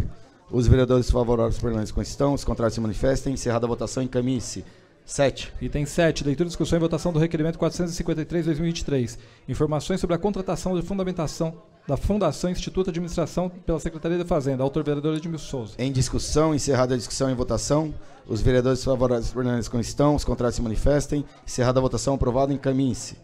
Os vereadores favoráveis permanentes questão. os contrários se manifestem. Encerrada a votação, encaminhe sete. 7. Item 7. Leitura, discussão e votação do requerimento 453-2023. Informações sobre a contratação de fundamentação da Fundação Instituto de Administração pela Secretaria da Fazenda, autor vereador Edmilson Souza. Em discussão, encerrada a discussão e votação, os vereadores favoráveis estão, os contrários se manifestem, encerrada a votação, aprovado, encaminhe-se.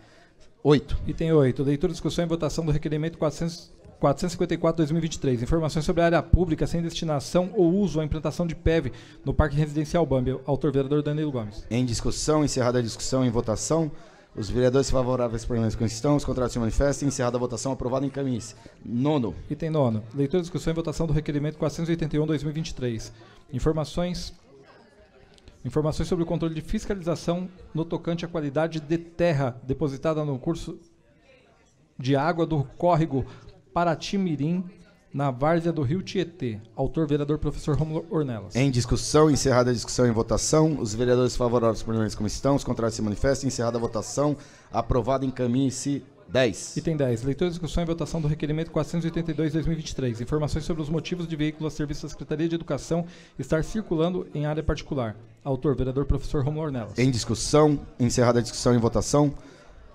8. Item 8. Leitura, discussão e votação do requerimento 454-2023. Informações sobre a área pública sem destinação ou uso à implantação de PEV no Parque Residencial Bambi. Autor vereador Danilo Gomes. Em discussão, encerrada a discussão em votação, os vereadores favoráveis permanentes de estão, os contratos se manifestam. Encerrada a votação, aprovado em camisa Nono. Item nono. Leitura, discussão e votação do requerimento 481-2023. Informações. Informações sobre o controle de fiscalização no tocante à qualidade de terra depositada no curso de água do córrego Paratimirim, na várzea do Rio Tietê. Autor, vereador, professor Romulo Ornelas. Em discussão, encerrada a discussão em votação. Os vereadores favoráveis permanentes como estão, os contrários se manifestam. Encerrada a votação, aprovado, caminho se 10. Item 10. Leitura, discussão e votação do requerimento 482-2023. Informações sobre os motivos de veículo a serviço da Secretaria de Educação estar circulando em área particular. Autor, vereador professor Romulo Ornelas. Em discussão, encerrada a discussão em votação.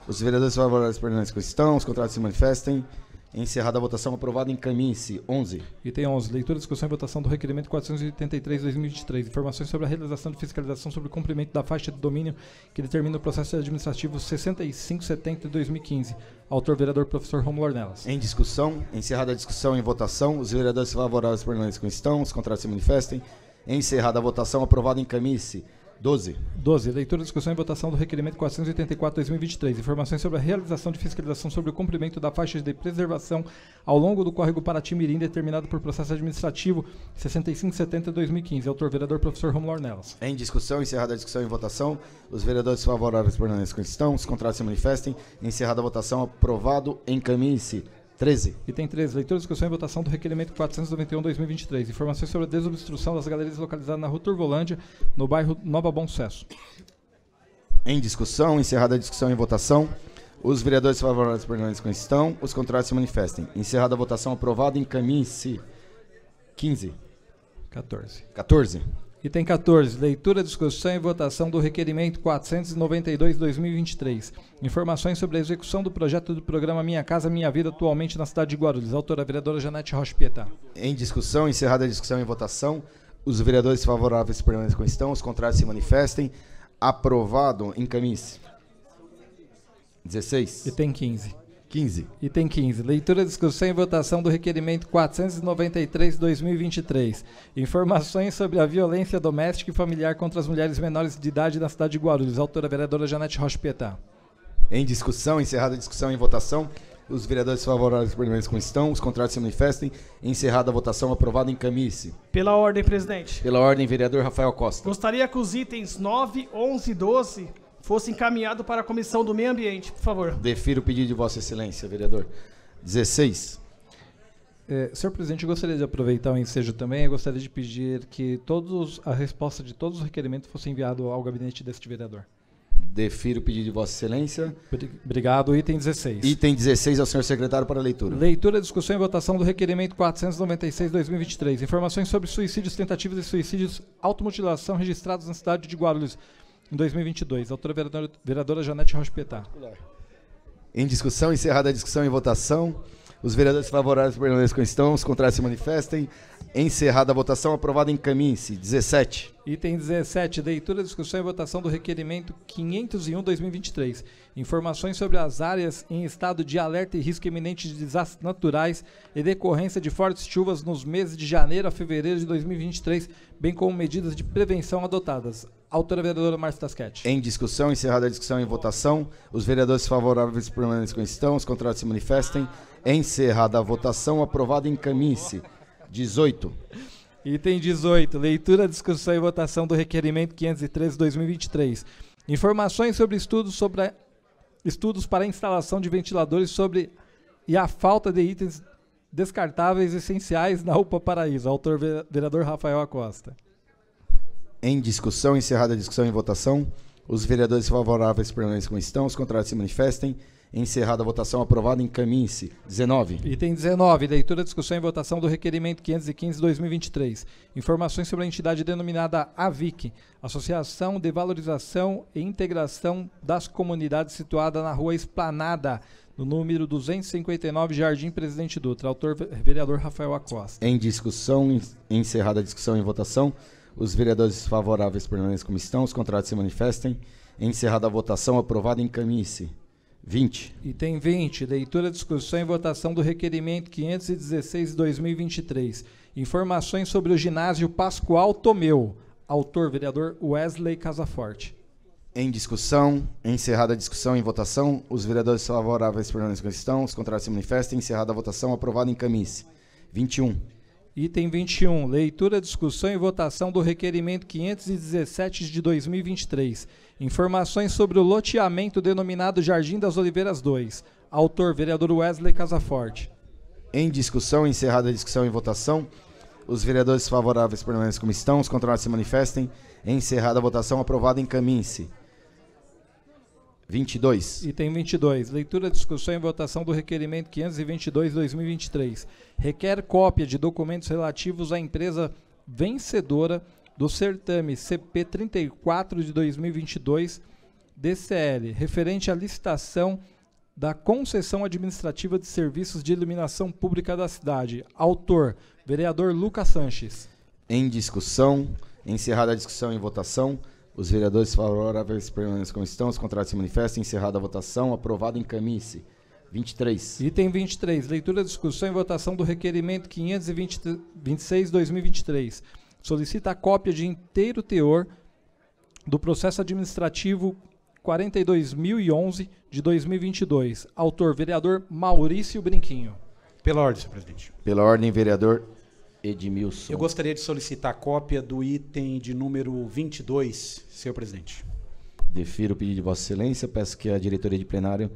Os vereadores favoráveis permanentes como estão, os contrários se manifestem. Encerrada a votação, aprovado, encaminhe-se. 11. Item 11. Leitura, discussão e votação do requerimento 483-2023. Informações sobre a realização de fiscalização sobre o cumprimento da faixa de domínio que determina o processo administrativo 6570 2015. Autor, vereador professor Romulo Ornelas. Em discussão. Encerrada a discussão e votação, os vereadores favoráveis permanecem com estão, os contratos se manifestem. Encerrada a votação, aprovado, encaminhe-se. 12. 12. Leitura, discussão e votação do requerimento 484-2023. Informações sobre a realização de fiscalização sobre o cumprimento da faixa de preservação ao longo do córrego Paraty-Mirim, determinado por processo administrativo 6570-2015. Autor vereador professor Romulo Ornelas. Em discussão, encerrada a discussão e votação, os vereadores favoráveis permaneçam estão, os contrários se manifestem. Encerrada a votação, aprovado, encaminhe-se 13. Item 13. Leitura, discussão e votação do requerimento 491-2023. Informações sobre a desobstrução das galerias localizadas na Rua Turvolândia, no bairro Nova Bom Sucesso. Em discussão, encerrada a discussão e votação, os vereadores favoráveis permanecem com estão, os contrários se manifestem. Encerrada a votação, aprovado, encaminhe-se. 15. 14. 14. Item 14. Leitura, discussão e votação do requerimento 492-2023. Informações sobre a execução do projeto do programa Minha Casa Minha Vida atualmente na cidade de Guarulhos. Autora, vereadora Janete Rocha Pietá. Em discussão, encerrada a discussão e votação, os vereadores favoráveis permaneçam estão, os contrários se manifestem. Aprovado, encaminhe-se. 16. Item 15. 15. Item 15. Leitura, discussão e votação do requerimento 493-2023. Informações sobre a violência doméstica e familiar contra as mulheres menores de idade na cidade de Guarulhos. Autora vereadora Janete Rocha Em discussão, encerrada a discussão e votação. Os vereadores favoráveis permanecem como estão, os contrários se manifestem. Encerrada a votação, aprovado em camice. Pela ordem, presidente. Pela ordem, vereador Rafael Costa. Gostaria que os itens 9, 11 e 12 fosse encaminhado para a Comissão do Meio Ambiente, por favor. Defiro o pedido de Vossa Excelência, vereador. 16. É, senhor presidente, gostaria de aproveitar o ensejo também. Eu gostaria de pedir que todos a resposta de todos os requerimentos fosse enviado ao gabinete deste vereador. Defiro o pedido de Vossa Excelência. Obrigado. Item 16. Item 16 ao senhor secretário para leitura. Leitura, discussão e votação do requerimento 496-2023. Informações sobre suicídios, tentativas e suicídios, automutilação registrados na cidade de Guarulhos em 2022. Autora vereadora, vereadora Janete Rospetar. Em discussão, encerrada a discussão e votação. Os vereadores favoráveis permaneçam estão, os contrários se manifestem. Encerrada a votação, aprovada caminho, se 17. Item 17. Leitura, discussão e votação do requerimento 501-2023. Informações sobre as áreas em estado de alerta e risco iminente de desastres naturais e decorrência de fortes chuvas nos meses de janeiro a fevereiro de 2023, bem como medidas de prevenção adotadas. Autora é vereadora Márcia Tasquete. Em discussão, encerrada a discussão e votação, os vereadores favoráveis permaneçam estão, os contrários se manifestem. Encerrada a votação, aprovado em se 18. Item 18. Leitura, discussão e votação do requerimento 513/2023. Informações sobre estudos sobre a, estudos para a instalação de ventiladores sobre e a falta de itens descartáveis essenciais na UPA Paraíso. Autor vereador Rafael Acosta. Em discussão, encerrada a discussão e votação, os vereadores favoráveis permanecem como estão, os contrários se manifestem. Encerrada a votação, aprovado, encaminhe-se. 19. Item 19. Leitura, discussão e votação do requerimento 515-2023. Informações sobre a entidade denominada AVIC, Associação de Valorização e Integração das Comunidades, situada na rua Esplanada, no número 259, Jardim Presidente Dutra. Autor, vereador Rafael Acosta. Em discussão, encerrada a discussão e votação, os vereadores favoráveis permanecem como estão. Os contrários se manifestem. Encerrada a votação, aprovado, em camice. 20. Item 20. Leitura, discussão e votação do requerimento 516-2023. Informações sobre o ginásio Pascoal Tomeu. Autor, vereador Wesley Casaforte. Em discussão, encerrada a discussão em votação, os vereadores favoráveis permanecem como estão, os contrários se manifestem, encerrada a votação, aprovado em camis. 21. Item 21. Leitura, discussão e votação do requerimento 517 de 2023. Informações sobre o loteamento denominado Jardim das Oliveiras 2. Autor, vereador Wesley Casaforte. Em discussão, encerrada a discussão e votação, os vereadores favoráveis permaneçam como estão, os contrários se manifestem. Encerrada a votação, aprovado, encaminhe-se 22. Item 22. Leitura, discussão e votação do requerimento 522-2023. Requer cópia de documentos relativos à empresa vencedora do certame CP 34 de 2022 DCL, referente à licitação da concessão administrativa de serviços de iluminação pública da cidade. Autor: vereador Lucas Sanches. Em discussão, encerrada a discussão e votação, os vereadores favoráveis permanentes como estão. Os contratos se manifestam. Encerrada a votação. Aprovado, em camice. 23. Item 23. Leitura, discussão e votação do requerimento 526-2023. Solicita a cópia de inteiro teor do processo administrativo 42.011 de 2022. Autor, vereador Maurício Brinquinho. Pela ordem, senhor presidente. Pela ordem, vereador Edmilson. Eu gostaria de solicitar cópia do item de número 22, senhor presidente. Defiro o pedido de Vossa Excelência. Peço que a diretoria de plenário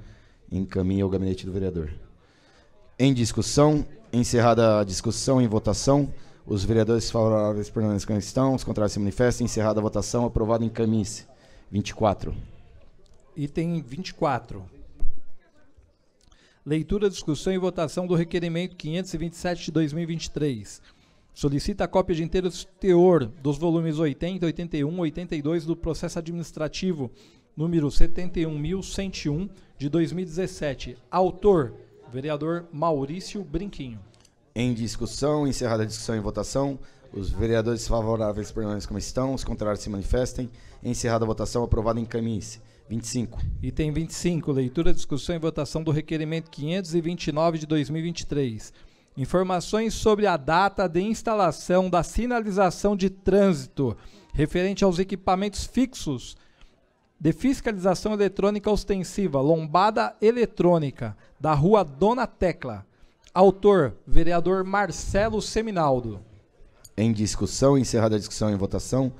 encaminhe ao gabinete do vereador. Em discussão, encerrada a discussão em votação, os vereadores favoráveis permanecem estão, os contrários se manifestam. Encerrada a votação, aprovado encaminhe-se. 24. Item 24. Leitura, discussão e votação do requerimento 527 de 2023 Solicita a cópia de inteiro teor dos volumes 80, 81, 82 do processo administrativo número 71.101 de 2017. Autor, vereador Maurício Brinquinho. Em discussão, encerrada a discussão e votação, os vereadores favoráveis permanecem como estão, os contrários se manifestem. Encerrada a votação, aprovado em se 25. Item 25, leitura, discussão e votação do requerimento 529 de 2023 Informações sobre a data de instalação da sinalização de trânsito referente aos equipamentos fixos de fiscalização eletrônica ostensiva, lombada eletrônica, da rua Dona Tecla. Autor, vereador Marcelo Seminaldo. Em discussão, encerrada a discussão em votação,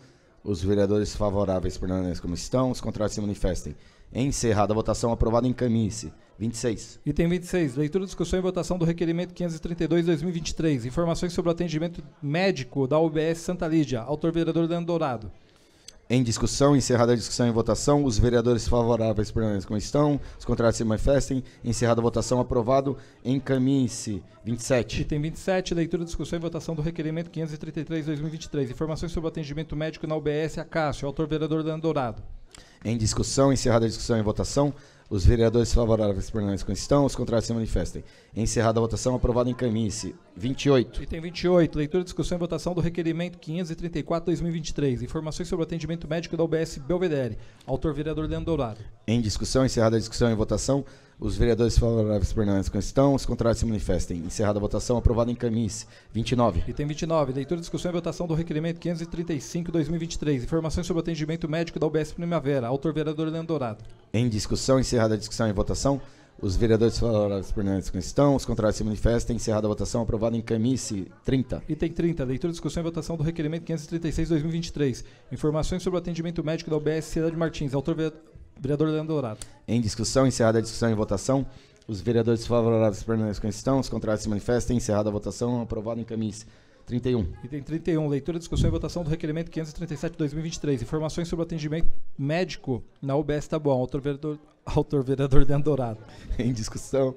os vereadores favoráveis permanecem como estão, os contrários se manifestem. Encerrada a votação, aprovado em se 26. Item 26. Leitura, discussão e votação do requerimento 532-2023. Informações sobre o atendimento médico da UBS Santa Lídia. Autor vereador Leandro Dourado. Em discussão, encerrada a discussão e votação, os vereadores favoráveis como estão, os contrários se manifestem. Encerrada a votação, aprovado. Encaminhe-se. 27. Item 27, leitura, discussão e votação do requerimento 533-2023. Informações sobre o atendimento médico na UBS Acácio. Autor vereador Leandro Dourado. Em discussão, encerrada a discussão e votação, os vereadores favoráveis permanecem como estão, os contrários se manifestem. Encerrada a votação, aprovado em caminhe-se. 28. Item 28. Leitura, discussão e votação do requerimento 534-2023. Informações sobre o atendimento médico da UBS Belvedere. Autor vereador Leandro Dourado. Em discussão, encerrada a discussão e votação, os vereadores favoráveis permanentes né, com estão, os contrários se manifestem. Encerrada a votação, aprovado em camis. 29. Item 29. Leitura, discussão e votação do requerimento 535-2023. Informações sobre atendimento médico da UBS Primavera. Autor vereador Leandro Dourado. Em discussão, encerrada a discussão e votação. Os vereadores favoráveis permanentes né, com estão, os contrários se manifestem. Encerrada a votação, aprovado em camice 30. Item 30. Leitura, discussão e votação do requerimento 536-2023. Informações sobre o atendimento médico da UBS Cidade Martins. Autor vereador Vereador Leandro Dourado. Em discussão, encerrada a discussão e votação. Os vereadores favoráveis permaneçam estão, os contrários se manifestam, encerrada a votação, aprovado em camis. 31. Item 31, leitura, discussão e votação do requerimento 537-2023. Informações sobre atendimento médico na UBS Taboão. Autor vereador, autor vereador Leandro Dourado. em discussão,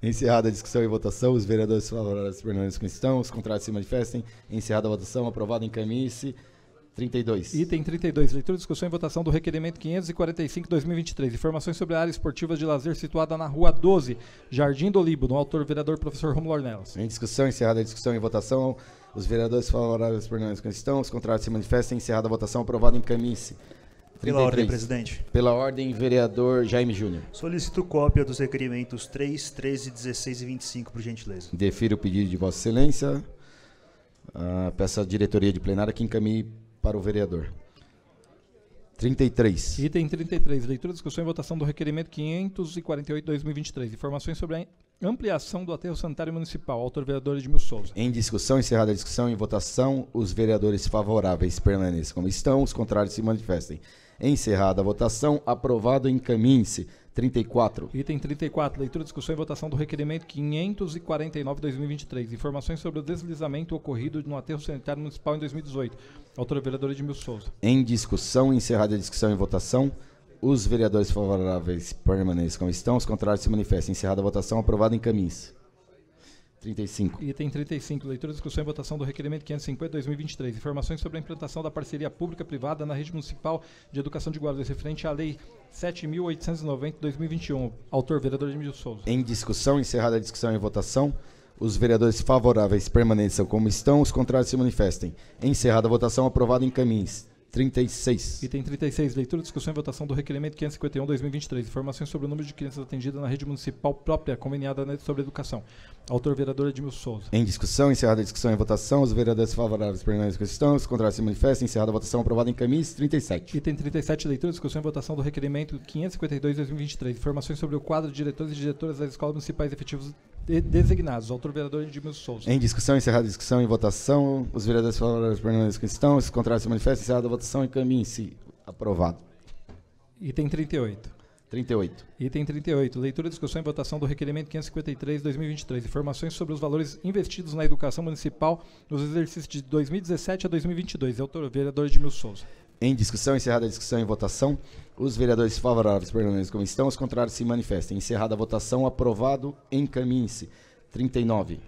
encerrada a discussão e votação, os vereadores favoráveis permaneçam estão, os contrários se manifestem, encerrada a votação, aprovado em camis. 32. Item 32. Leitura, discussão e votação do requerimento 545-2023. Informações sobre a área esportiva de lazer situada na Rua 12, Jardim do Libo, no autor vereador professor Romulo Ornelas. Em discussão, encerrada a discussão e votação. Os vereadores favoráveis por que estão. Os contrários se manifestam. Encerrada a votação. Aprovado em caminho Pela ordem, presidente. Pela ordem, vereador Jaime Júnior. Solicito cópia dos requerimentos 3, 13, 16 e 25, por gentileza. Defiro o pedido de Vossa Excelência. Uh, peço à diretoria de plenária que encaminhe para o vereador. 33. Item 33. Leitura, discussão e votação do requerimento 548-2023. Informações sobre a ampliação do aterro sanitário municipal. Autor vereador Edmil Souza. Em discussão, encerrada a discussão e votação, os vereadores favoráveis permaneçam como estão, os contrários se manifestem. Encerrada a votação, aprovado, encaminhe-se 34. Item 34. Leitura, discussão e votação do requerimento 549-2023. Informações sobre o deslizamento ocorrido no aterro sanitário municipal em 2018. Autora vereadora Edmil Souza. Em discussão, encerrada a discussão e votação. Os vereadores favoráveis permaneçam como estão, os contrários se manifestam. Encerrada a votação, aprovado em camisa. 35. Item 35. Leitura, discussão e votação do requerimento 550-2023. Informações sobre a implantação da parceria pública-privada na rede municipal de educação de Guarulhos, referente à Lei 7.890-2021. Autor, vereador Emílio Souza. Em discussão, encerrada a discussão e votação, os vereadores favoráveis permaneçam como estão, os contrários se manifestem. Encerrada a votação, aprovado em caminhos. 36. Item 36. Leitura, discussão e votação do requerimento 551-2023. Informações sobre o número de crianças atendidas na rede municipal própria, conveniada sobre educação. Autor vereador Edmilson Souza. Em discussão, encerrada a discussão e votação, os vereadores favoráveis permanentes à questão, os contrários se manifestam, encerrada a votação, aprovada em camis 37. Item 37, leitura, discussão e votação do requerimento 552-2023, informações sobre o quadro de diretores e diretoras das escolas municipais efetivos de designados. Autor vereador Edmilson Souza. Em discussão, encerrada a discussão e votação, os vereadores favoráveis permanentes à questão, os contrários se manifestam, encerrada a votação, encaminhe-se. Aprovado. Item 38. 38. Item 38. Leitura, discussão e votação do requerimento 553/2023. Informações sobre os valores investidos na educação municipal nos exercícios de 2017 a 2022. Autor vereador Edmilson Souza. Em discussão, encerrada a discussão e votação, os vereadores favoráveis permanecem como estão, os contrários se manifestem. Encerrada a votação, aprovado, encaminhe-se. 39.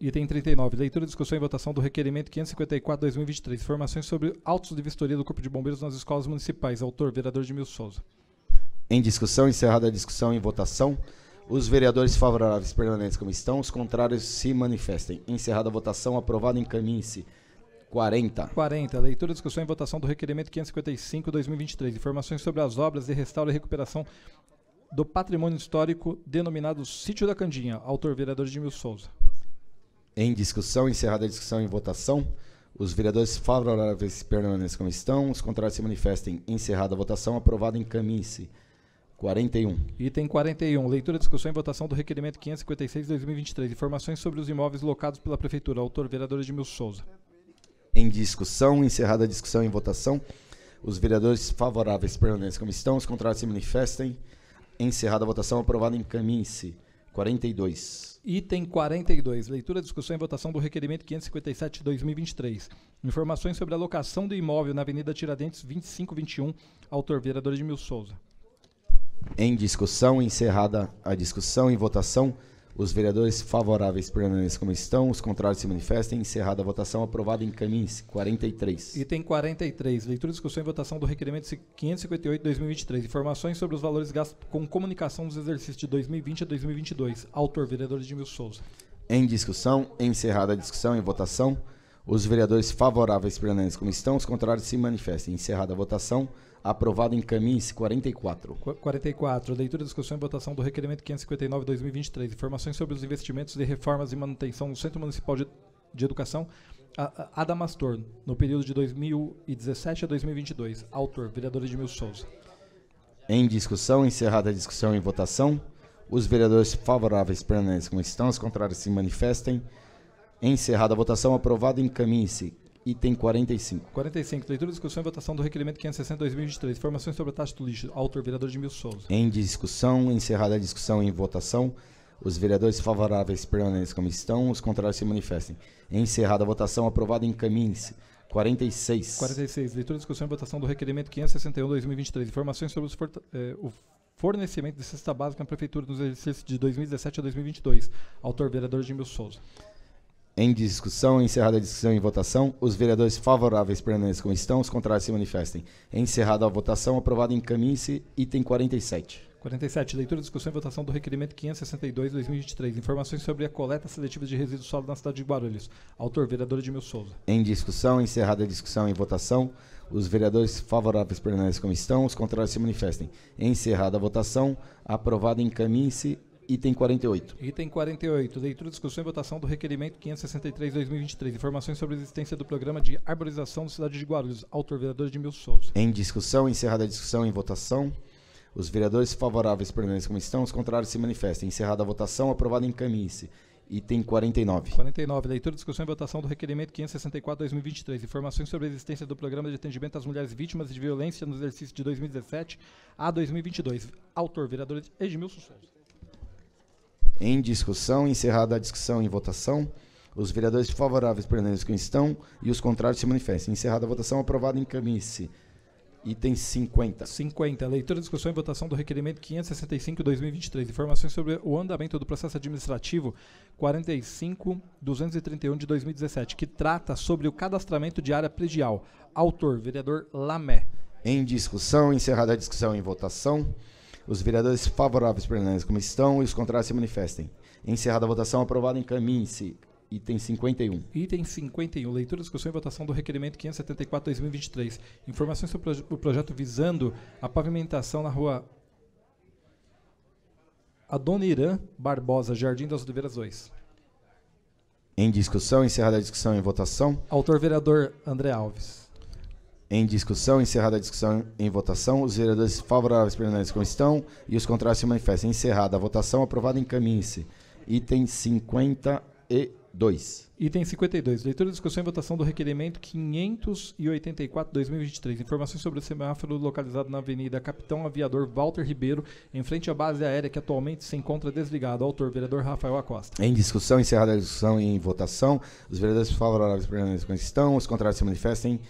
Item 39. Leitura, discussão e votação do requerimento 554-2023. Informações sobre autos de vistoria do Corpo de Bombeiros nas escolas municipais. Autor, vereador Edmilson Souza. Em discussão, encerrada a discussão e votação, os vereadores favoráveis permanentes como estão, os contrários se manifestem. Encerrada a votação, aprovado, encaminhe-se. 40. 40. Leitura, discussão e votação do requerimento 555-2023. Informações sobre as obras de restauro e recuperação do patrimônio histórico denominado Sítio da Candinha. Autor, vereador Edmil Souza. Em discussão, encerrada a discussão e votação. Os vereadores favoráveis permanentes como estão. Os contrários se manifestem. Encerrada a votação, aprovado, encaminhe-se. 41. Item 41. Leitura, discussão e votação do requerimento 556 de 2023. Informações sobre os imóveis locados pela Prefeitura. Autor, vereador Edmilson Souza. Em discussão, encerrada a discussão e votação, os vereadores favoráveis permanecem como estão, os contrários se manifestem. Encerrada a votação, aprovado, encaminhe-se. 42. Item 42. Leitura, discussão e votação do requerimento 557 de 2023. Informações sobre a locação do imóvel na Avenida Tiradentes 2521. Autor, vereador Edmilson Souza. Em discussão, encerrada a discussão em votação, os vereadores favoráveis permanecem como estão, os contrários se manifestem. Encerrada a votação, aprovado em caminhos 43. Item 43, leitura, discussão e votação do requerimento 558-2023. Informações sobre os valores gastos com comunicação dos exercícios de 2020 a 2022. Autor, vereador Edmilson Souza. Em discussão, encerrada a discussão e votação, os vereadores favoráveis permanecem como estão, os contrários se manifestem. Encerrada a votação, Aprovado em caminho 44. 44. Leitura, discussão e votação do requerimento 559-2023. Informações sobre os investimentos de reformas e manutenção no Centro Municipal de, de Educação Adamastor, no período de 2017 a 2022. Autor, vereador Edmilson Souza. Em discussão, encerrada a discussão e votação, os vereadores favoráveis permanecem como estão, os contrários se manifestem. Encerrada a votação, aprovado, encaminhe-se Item 45. 45. Leitura, discussão e votação do requerimento 560-2023. Informações sobre a taxa do lixo. Autor, vereador Edmil Souza. Em discussão, encerrada a discussão e votação, os vereadores favoráveis permanecem como estão, os contrários se manifestem. Encerrada a votação, aprovado, encaminhe-se. 46. 46. Leitura, discussão e votação do requerimento 561-2023. Informações sobre eh, o fornecimento de cesta básica na Prefeitura nos exercícios de 2017 a 2022. Autor, vereador Edmil Souza. Em discussão, encerrada a discussão e votação, os vereadores favoráveis permaneçam estão, os contrários se manifestem. Encerrada a votação, aprovado encaminhe-se item 47. 47. Leitura, discussão e votação do requerimento 562-2023. Informações sobre a coleta seletiva de resíduos sólidos na cidade de Guarulhos. Autor, vereador Edmil Souza. Em discussão, encerrada a discussão e votação, os vereadores favoráveis permaneçam como estão, os contrários se manifestem. Encerrada a votação, aprovado encaminhe-se Item 48. Item 48. Leitura, discussão e votação do requerimento 563-2023. Informações sobre a existência do programa de arborização da cidade de Guarulhos. Autor, vereador Edmilson Souza. Em discussão, encerrada a discussão e votação. Os vereadores favoráveis permanecem como estão, os contrários se manifestam. Encerrada a votação, aprovado em caminhe-se. Item 49. 49. Leitura, discussão e votação do requerimento 564-2023. Informações sobre a existência do programa de atendimento às mulheres vítimas de violência no exercício de 2017 a 2022. Autor, vereador Edmilson Souza. Em discussão, encerrada a discussão em votação, os vereadores favoráveis permaneçam estão e os contrários se manifestem. Encerrada a votação, aprovado em camisse. Item 50. 50. Leitura, discussão e votação do requerimento 565-2023. Informações sobre o andamento do processo administrativo 45-231 de 2017, que trata sobre o cadastramento de área predial. Autor, vereador Lamé. Em discussão, encerrada a discussão em votação. Os vereadores favoráveis permanecem como estão e os contrários se manifestem. Encerrada a votação, aprovado, encaminhe-se. Item 51. Item 51. Leitura, discussão e votação do requerimento 574-2023. Informações sobre o, o projeto visando a pavimentação na rua Adonirã Barbosa, Jardim das Oliveiras 2. Em discussão, encerrada a discussão e votação. Autor vereador André Alves. Em discussão, encerrada a discussão em votação, os vereadores favoráveis permanentes como estão e os contrários se manifestam. Encerrada a votação, em encaminhe-se. Item 52. Item 52. Leitura, discussão e votação do requerimento 584-2023. Informações sobre o semáforo localizado na Avenida Capitão Aviador Walter Ribeiro, em frente à base aérea que atualmente se encontra desligado. Autor, vereador Rafael Acosta. Em discussão, encerrada a discussão e em votação, os vereadores favoráveis permanentes com estão, os contrários se manifestem.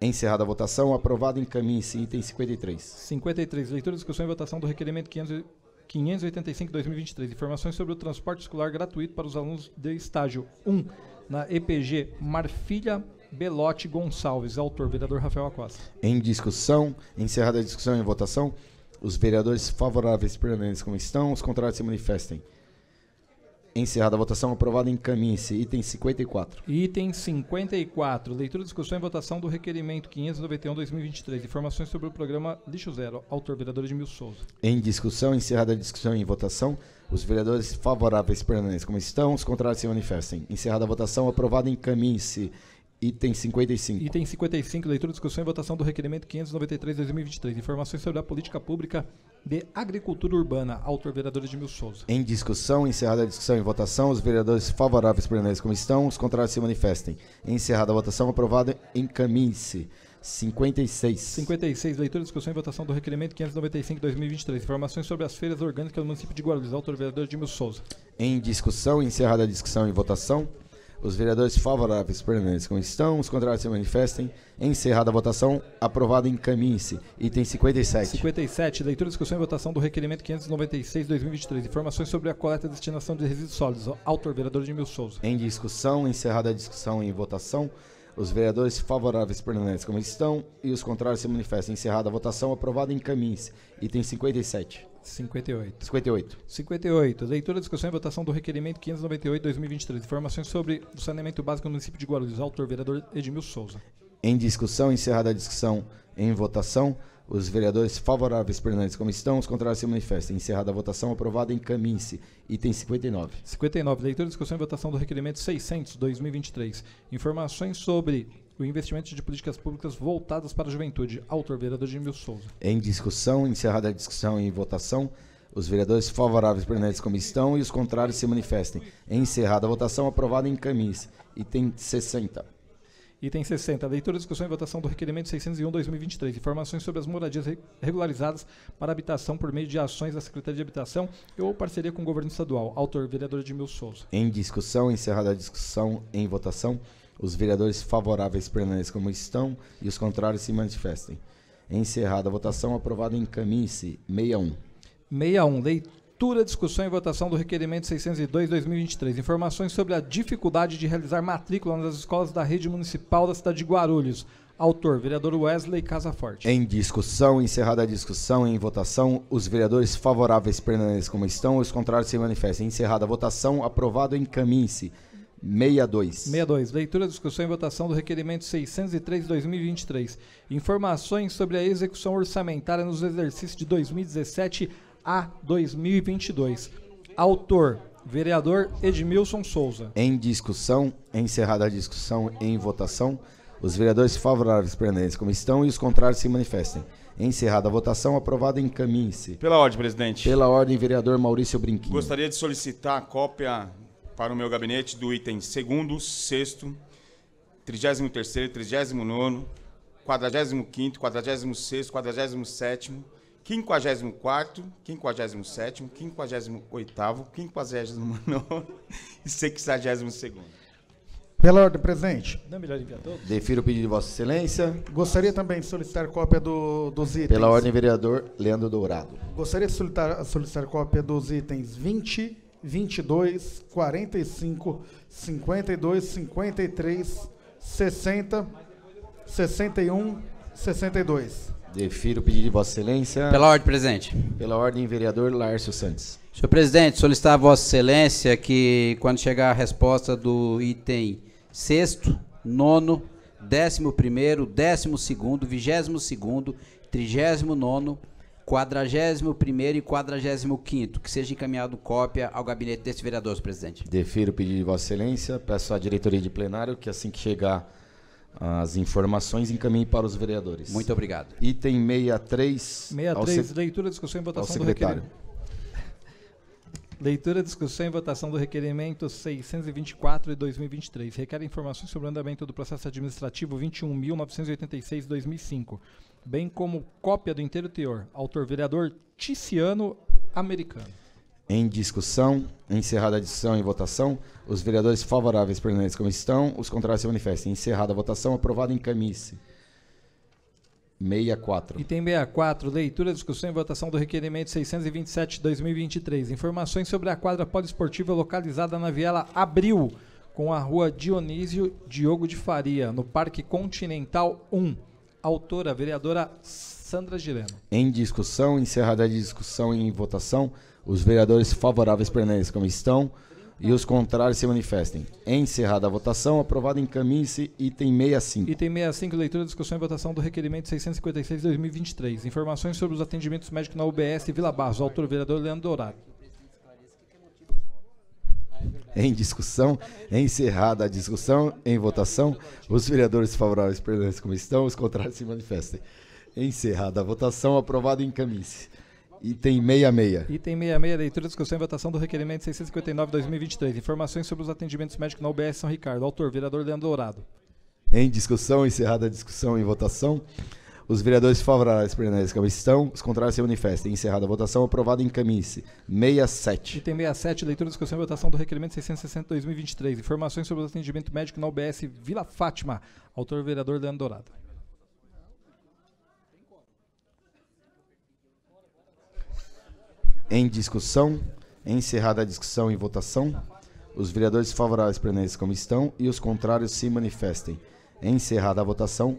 Encerrada a votação, aprovado encaminhe-se item 53. 53. Leitura, discussão e votação do requerimento 585-2023. Informações sobre o transporte escolar gratuito para os alunos de estágio 1 na EPG Marfilha Belote Gonçalves. Autor, vereador Rafael Acosta. Em discussão, encerrada a discussão e votação, os vereadores favoráveis permanentes como estão, os contrários se manifestem. Encerrada a votação, aprovado, encaminhe-se. Item 54. Item 54. Leitura, discussão e votação do requerimento 591-2023. Informações sobre o programa Lixo Zero. Autor, vereador Edmil Souza. Em discussão, encerrada a discussão e votação. Os vereadores favoráveis permanecem como estão, os contrários se manifestem. Encerrada a votação, aprovado, encaminhe-se. Item 55. Item 55, leitura, discussão e votação do requerimento 593-2023. Informações sobre a política pública de Agricultura Urbana. Autor, vereador Edmil Souza. Em discussão, encerrada a discussão e votação, os vereadores favoráveis permanecem como estão, os contrários se manifestem. Encerrada a votação, aprovado, encaminhe-se. 56. 56. Leitura, discussão e votação do requerimento 595 2023. Informações sobre as feiras orgânicas do município de Guarulhos. Autor, vereador Edmil Souza. Em discussão, encerrada a discussão e votação, os vereadores favoráveis como estão, os contrários se manifestem. Encerrada a votação, aprovado encaminhe-se. Item 57. 57. Leitura, discussão e votação do requerimento 596-2023. Informações sobre a coleta e destinação de resíduos sólidos. Autor, vereador Edmil Souza. Em discussão, encerrada a discussão e votação. Os vereadores favoráveis permanecem como estão e os contrários se manifestem. Encerrada a votação, aprovado encaminhe-se. Item 57. 58. 58. 58. Leitura, discussão e votação do requerimento 598-2023. Informações sobre o saneamento básico no município de Guarulhos. Autor, vereador Edmilson Souza. Em discussão, encerrada a discussão em votação, os vereadores favoráveis permanentes como estão, os contrários se manifestam. Encerrada a votação, aprovada encaminhe-se. Item 59. 59. Leitura, discussão e votação do requerimento 600-2023. Informações sobre o investimento de políticas públicas voltadas para a juventude. Autor, vereador Jimil Souza. Em discussão, encerrada a discussão e votação, os vereadores favoráveis permanecem como estão e os contrários se manifestem. Encerrada a votação, aprovada em camis. Item 60. Item 60. Leitura, discussão e votação do requerimento 601-2023. Informações sobre as moradias regularizadas para habitação por meio de ações da Secretaria de Habitação ou parceria com o governo estadual. Autor, vereador Edmil Souza. Em discussão, encerrada a discussão em votação os vereadores favoráveis permaneçam como estão e os contrários se manifestem. Encerrada a votação, aprovado em se 61. 61, leitura, discussão e votação do requerimento 602/2023. Informações sobre a dificuldade de realizar matrícula nas escolas da rede municipal da cidade de Guarulhos. Autor, vereador Wesley Casaforte. Em discussão, encerrada a discussão em votação, os vereadores favoráveis permaneçam como estão, os contrários se manifestem. Encerrada a votação, aprovado em se 62. 62. Leitura, discussão e votação do requerimento 603-2023. Informações sobre a execução orçamentária nos exercícios de 2017 a 2022. Autor, vereador Edmilson Souza. Em discussão, encerrada a discussão em votação, os vereadores favoráveis permanentes como estão e os contrários se manifestem. Encerrada a votação, aprovado encaminhe-se. Pela ordem, presidente. Pela ordem, vereador Maurício Brinquinho. Gostaria de solicitar a cópia para o meu gabinete do item 2 6 33 39 45 46 47 54, 57, 58, 59 e 62. Pela ordem, presente. Não é melhor enviar todos? Defiro o pedido de Vossa Excelência. Gostaria também de solicitar cópia do, dos itens. Pela ordem, vereador Leandro Dourado. Gostaria de solicitar, solicitar cópia dos itens 20, 22, 45, 52, 53, 60, 61, 62. Defiro o pedido de Vossa Excelência. Pela ordem, presidente. Pela ordem, vereador Lárcio Santos. Senhor presidente, solicitar a Vossa Excelência que, quando chegar a resposta do item 6, 9, 11, 12, 22, 39, 41 e 45 que seja encaminhado cópia ao gabinete deste vereador, senhor presidente. Defiro o pedido de vossa excelência, peço à diretoria de plenário que assim que chegar as informações encaminhe para os vereadores. Muito obrigado. Item 63. 63, leitura, discussão e votação ao secretário. do requerimento. Leitura, discussão e votação do requerimento 624 de 2023. Requer informações sobre o andamento do processo administrativo 21.986 2005 bem como cópia do inteiro teor, autor vereador Ticiano Americano. Em discussão, encerrada a discussão e votação, os vereadores favoráveis permanentes como estão, os contrários se manifestem. Encerrada a votação, aprovado em camice. 64. Item 64, leitura, discussão e votação do requerimento 627-2023. Informações sobre a quadra poliesportiva localizada na Viela Abril, com a rua Dionísio Diogo de Faria, no Parque Continental 1 autora, vereadora Sandra Gireno. Em discussão, encerrada a discussão e em votação, os vereadores favoráveis permaneçam como estão e os contrários se manifestem. Encerrada a votação, aprovado encaminhe-se item 65. Item 65, leitura, discussão e votação do requerimento 656-2023. Informações sobre os atendimentos médicos na UBS Vila Barros. Autor, vereador Leandro Dourado. Em discussão, encerrada a discussão, em votação, os vereadores favoráveis permanecem como estão, os contrários se manifestem. Encerrada a votação, aprovado em se Item 66. Item 66, leitura, discussão e votação do requerimento 659-2023. Informações sobre os atendimentos médicos na UBS São Ricardo. Autor, vereador Leandro Dourado. Em discussão, encerrada a discussão em votação, os vereadores favoráveis, como estão, os contrários se manifestem. Encerrada a votação, aprovado em caminhe-se. 67. Item 67, leitura, discussão e votação do requerimento 660-2023. Informações sobre o atendimento médico na UBS Vila Fátima. Autor, vereador Leandro Dourado. Em discussão, encerrada a discussão e votação, os vereadores favoráveis permanecem como estão e os contrários se manifestem. Encerrada a votação,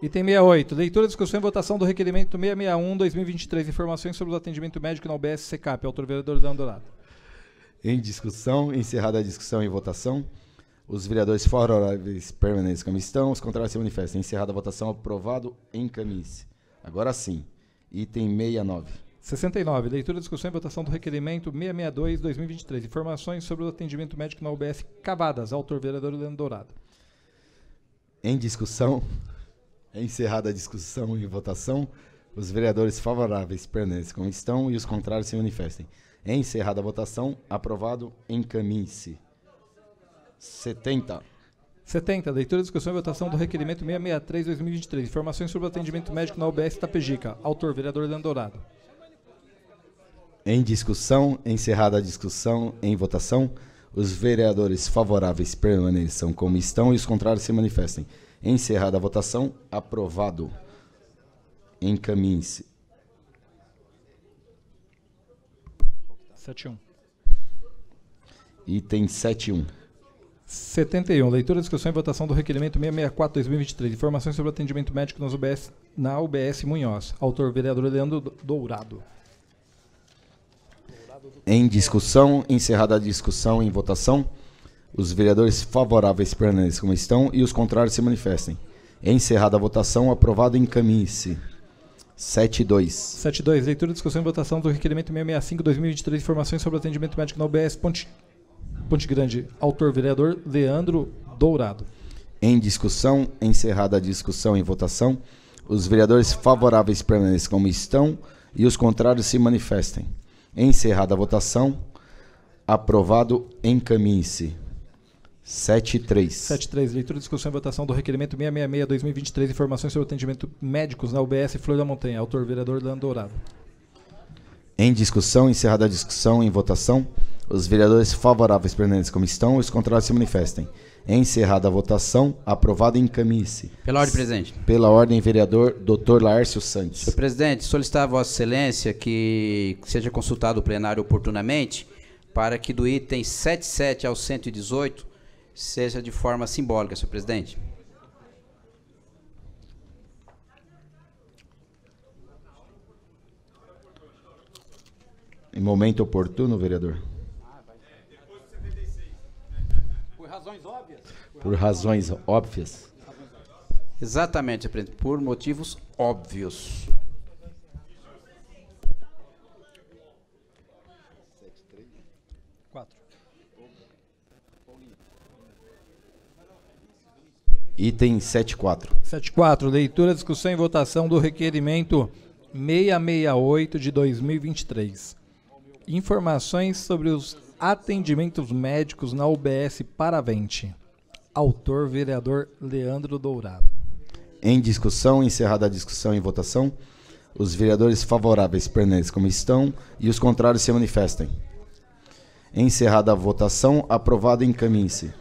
Item 68. Leitura, discussão e votação do requerimento 661-2023. Informações sobre o atendimento médico na UBS CCAP. Autor vereador Dan Dourado. Em discussão, encerrada a discussão e votação. Os vereadores horários permanentes como estão. Os contrários se manifestam. Encerrada a votação, aprovado em camisa. Agora sim. Item 69. 69. Leitura, discussão e votação do requerimento 662-2023. Informações sobre o atendimento médico na UBS Cavadas. Autor vereador Leandro Dourado. Em discussão, é encerrada a discussão e votação, os vereadores favoráveis permaneçam como estão e os contrários se manifestem. É encerrada a votação, aprovado, encaminhe-se. 70. 70. Leitura, discussão e votação do requerimento 663-2023. Informações sobre o atendimento médico na UBS Tapejica. Autor, vereador Leandro Dourado. Em discussão, encerrada a discussão, em votação, os vereadores favoráveis permaneçam como estão e os contrários se manifestem. Encerrada a votação, aprovado. Encaminhe-se. 71. Item 71. 71. Leitura, discussão e votação do requerimento 664-2023. Informações sobre atendimento médico nas UBS, na UBS Munhoz. Autor, vereador Leandro Dourado. Em discussão, encerrada a discussão em votação. Os vereadores favoráveis permaneçam como estão e os contrários se manifestem. Encerrada a votação, aprovado encaminhe-se. 72. 72. Leitura, discussão e votação do requerimento 665-2023. Informações sobre atendimento médico na UBS Ponte, Ponte Grande. Autor vereador Leandro Dourado. Em discussão, encerrada a discussão e votação, os vereadores favoráveis permaneçam como estão e os contrários se manifestem. Encerrada a votação, aprovado encaminhe-se. 73. 73, leitura, discussão e votação do requerimento 666-2023, informações sobre atendimento médicos na UBS Flor da Montanha. Autor, vereador Leandro Dourado. Em discussão, encerrada a discussão em votação, os vereadores favoráveis permanentes como estão, os contrários se manifestem. Encerrada a votação, aprovada encaminhe-se. Pela ordem, presidente. Pela ordem, vereador Dr. Laércio Santos. Senhor presidente, solicitar a Vossa Excelência que seja consultado o plenário oportunamente para que do item 77 ao 118 seja de forma simbólica, senhor presidente. Em momento oportuno, vereador. Por razões óbvias. Por razões óbvias. Exatamente, presidente, por motivos óbvios. Item 74. 74. Leitura, discussão e votação do requerimento 668 de 2023. Informações sobre os atendimentos médicos na UBS Paravente. Autor, vereador Leandro Dourado. Em discussão, encerrada a discussão e votação, os vereadores favoráveis permaneçam como estão e os contrários se manifestem. Encerrada a votação, aprovado encaminhe-se.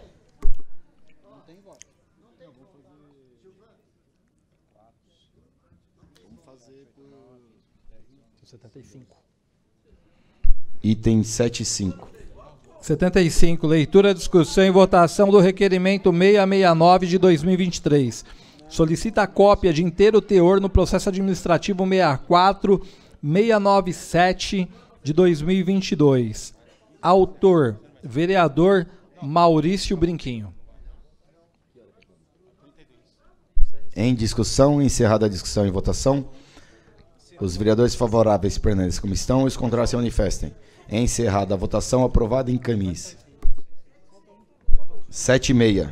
item 75. 75. Leitura, discussão e votação do requerimento 669 de 2023. Solicita cópia de inteiro teor no processo administrativo 64 697 de 2022. Autor: vereador Maurício Brinquinho. Em discussão, encerrada a discussão e votação. Os vereadores favoráveis permanecem como estão, os contrários se manifestem encerrada a votação. Aprovada em camis. e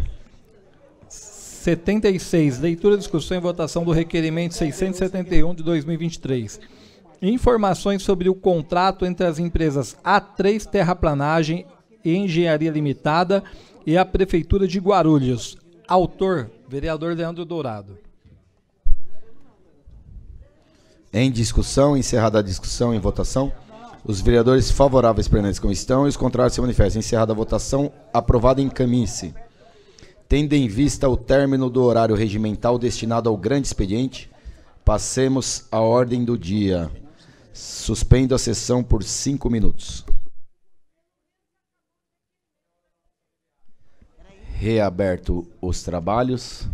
76. Leitura, discussão e votação do requerimento 671 de 2023. Informações sobre o contrato entre as empresas A3 Terraplanagem e Engenharia Limitada e a Prefeitura de Guarulhos. Autor, vereador Leandro Dourado. Em discussão, encerrada a discussão e votação. Os vereadores favoráveis permanentes como estão e os contrários se manifestam. Encerrada a votação, aprovada em se Tendo em vista o término do horário regimental destinado ao grande expediente, passemos à ordem do dia. Suspendo a sessão por cinco minutos. Reaberto os trabalhos.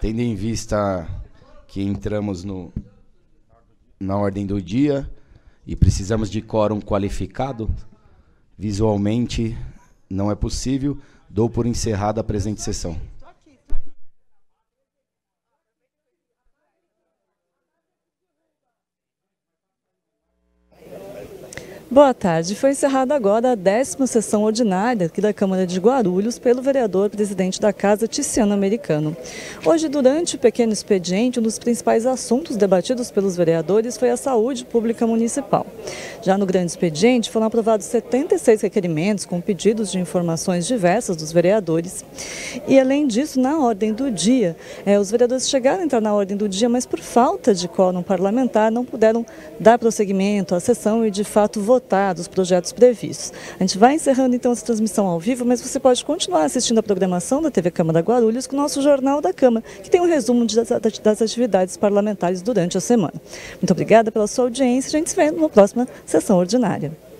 Tendo em vista que entramos no, na ordem do dia e precisamos de quórum qualificado, visualmente não é possível, dou por encerrada a presente sessão. Boa tarde. Foi encerrada agora a décima sessão ordinária aqui da Câmara de Guarulhos pelo vereador presidente da Casa, Ticiano Americano. Hoje, durante o pequeno expediente, um dos principais assuntos debatidos pelos vereadores foi a saúde pública municipal. Já no grande expediente, foram aprovados 76 requerimentos com pedidos de informações diversas dos vereadores. E, além disso, na ordem do dia, é os vereadores chegaram a entrar na ordem do dia, mas por falta de quórum parlamentar, não puderam dar prosseguimento à sessão e, de fato, votar os projetos previstos. A gente vai encerrando então essa transmissão ao vivo, mas você pode continuar assistindo a programação da TV Câmara Guarulhos com o nosso Jornal da Câmara, que tem um resumo das atividades parlamentares durante a semana. Muito obrigada pela sua audiência. A gente se vê na próxima sessão ordinária.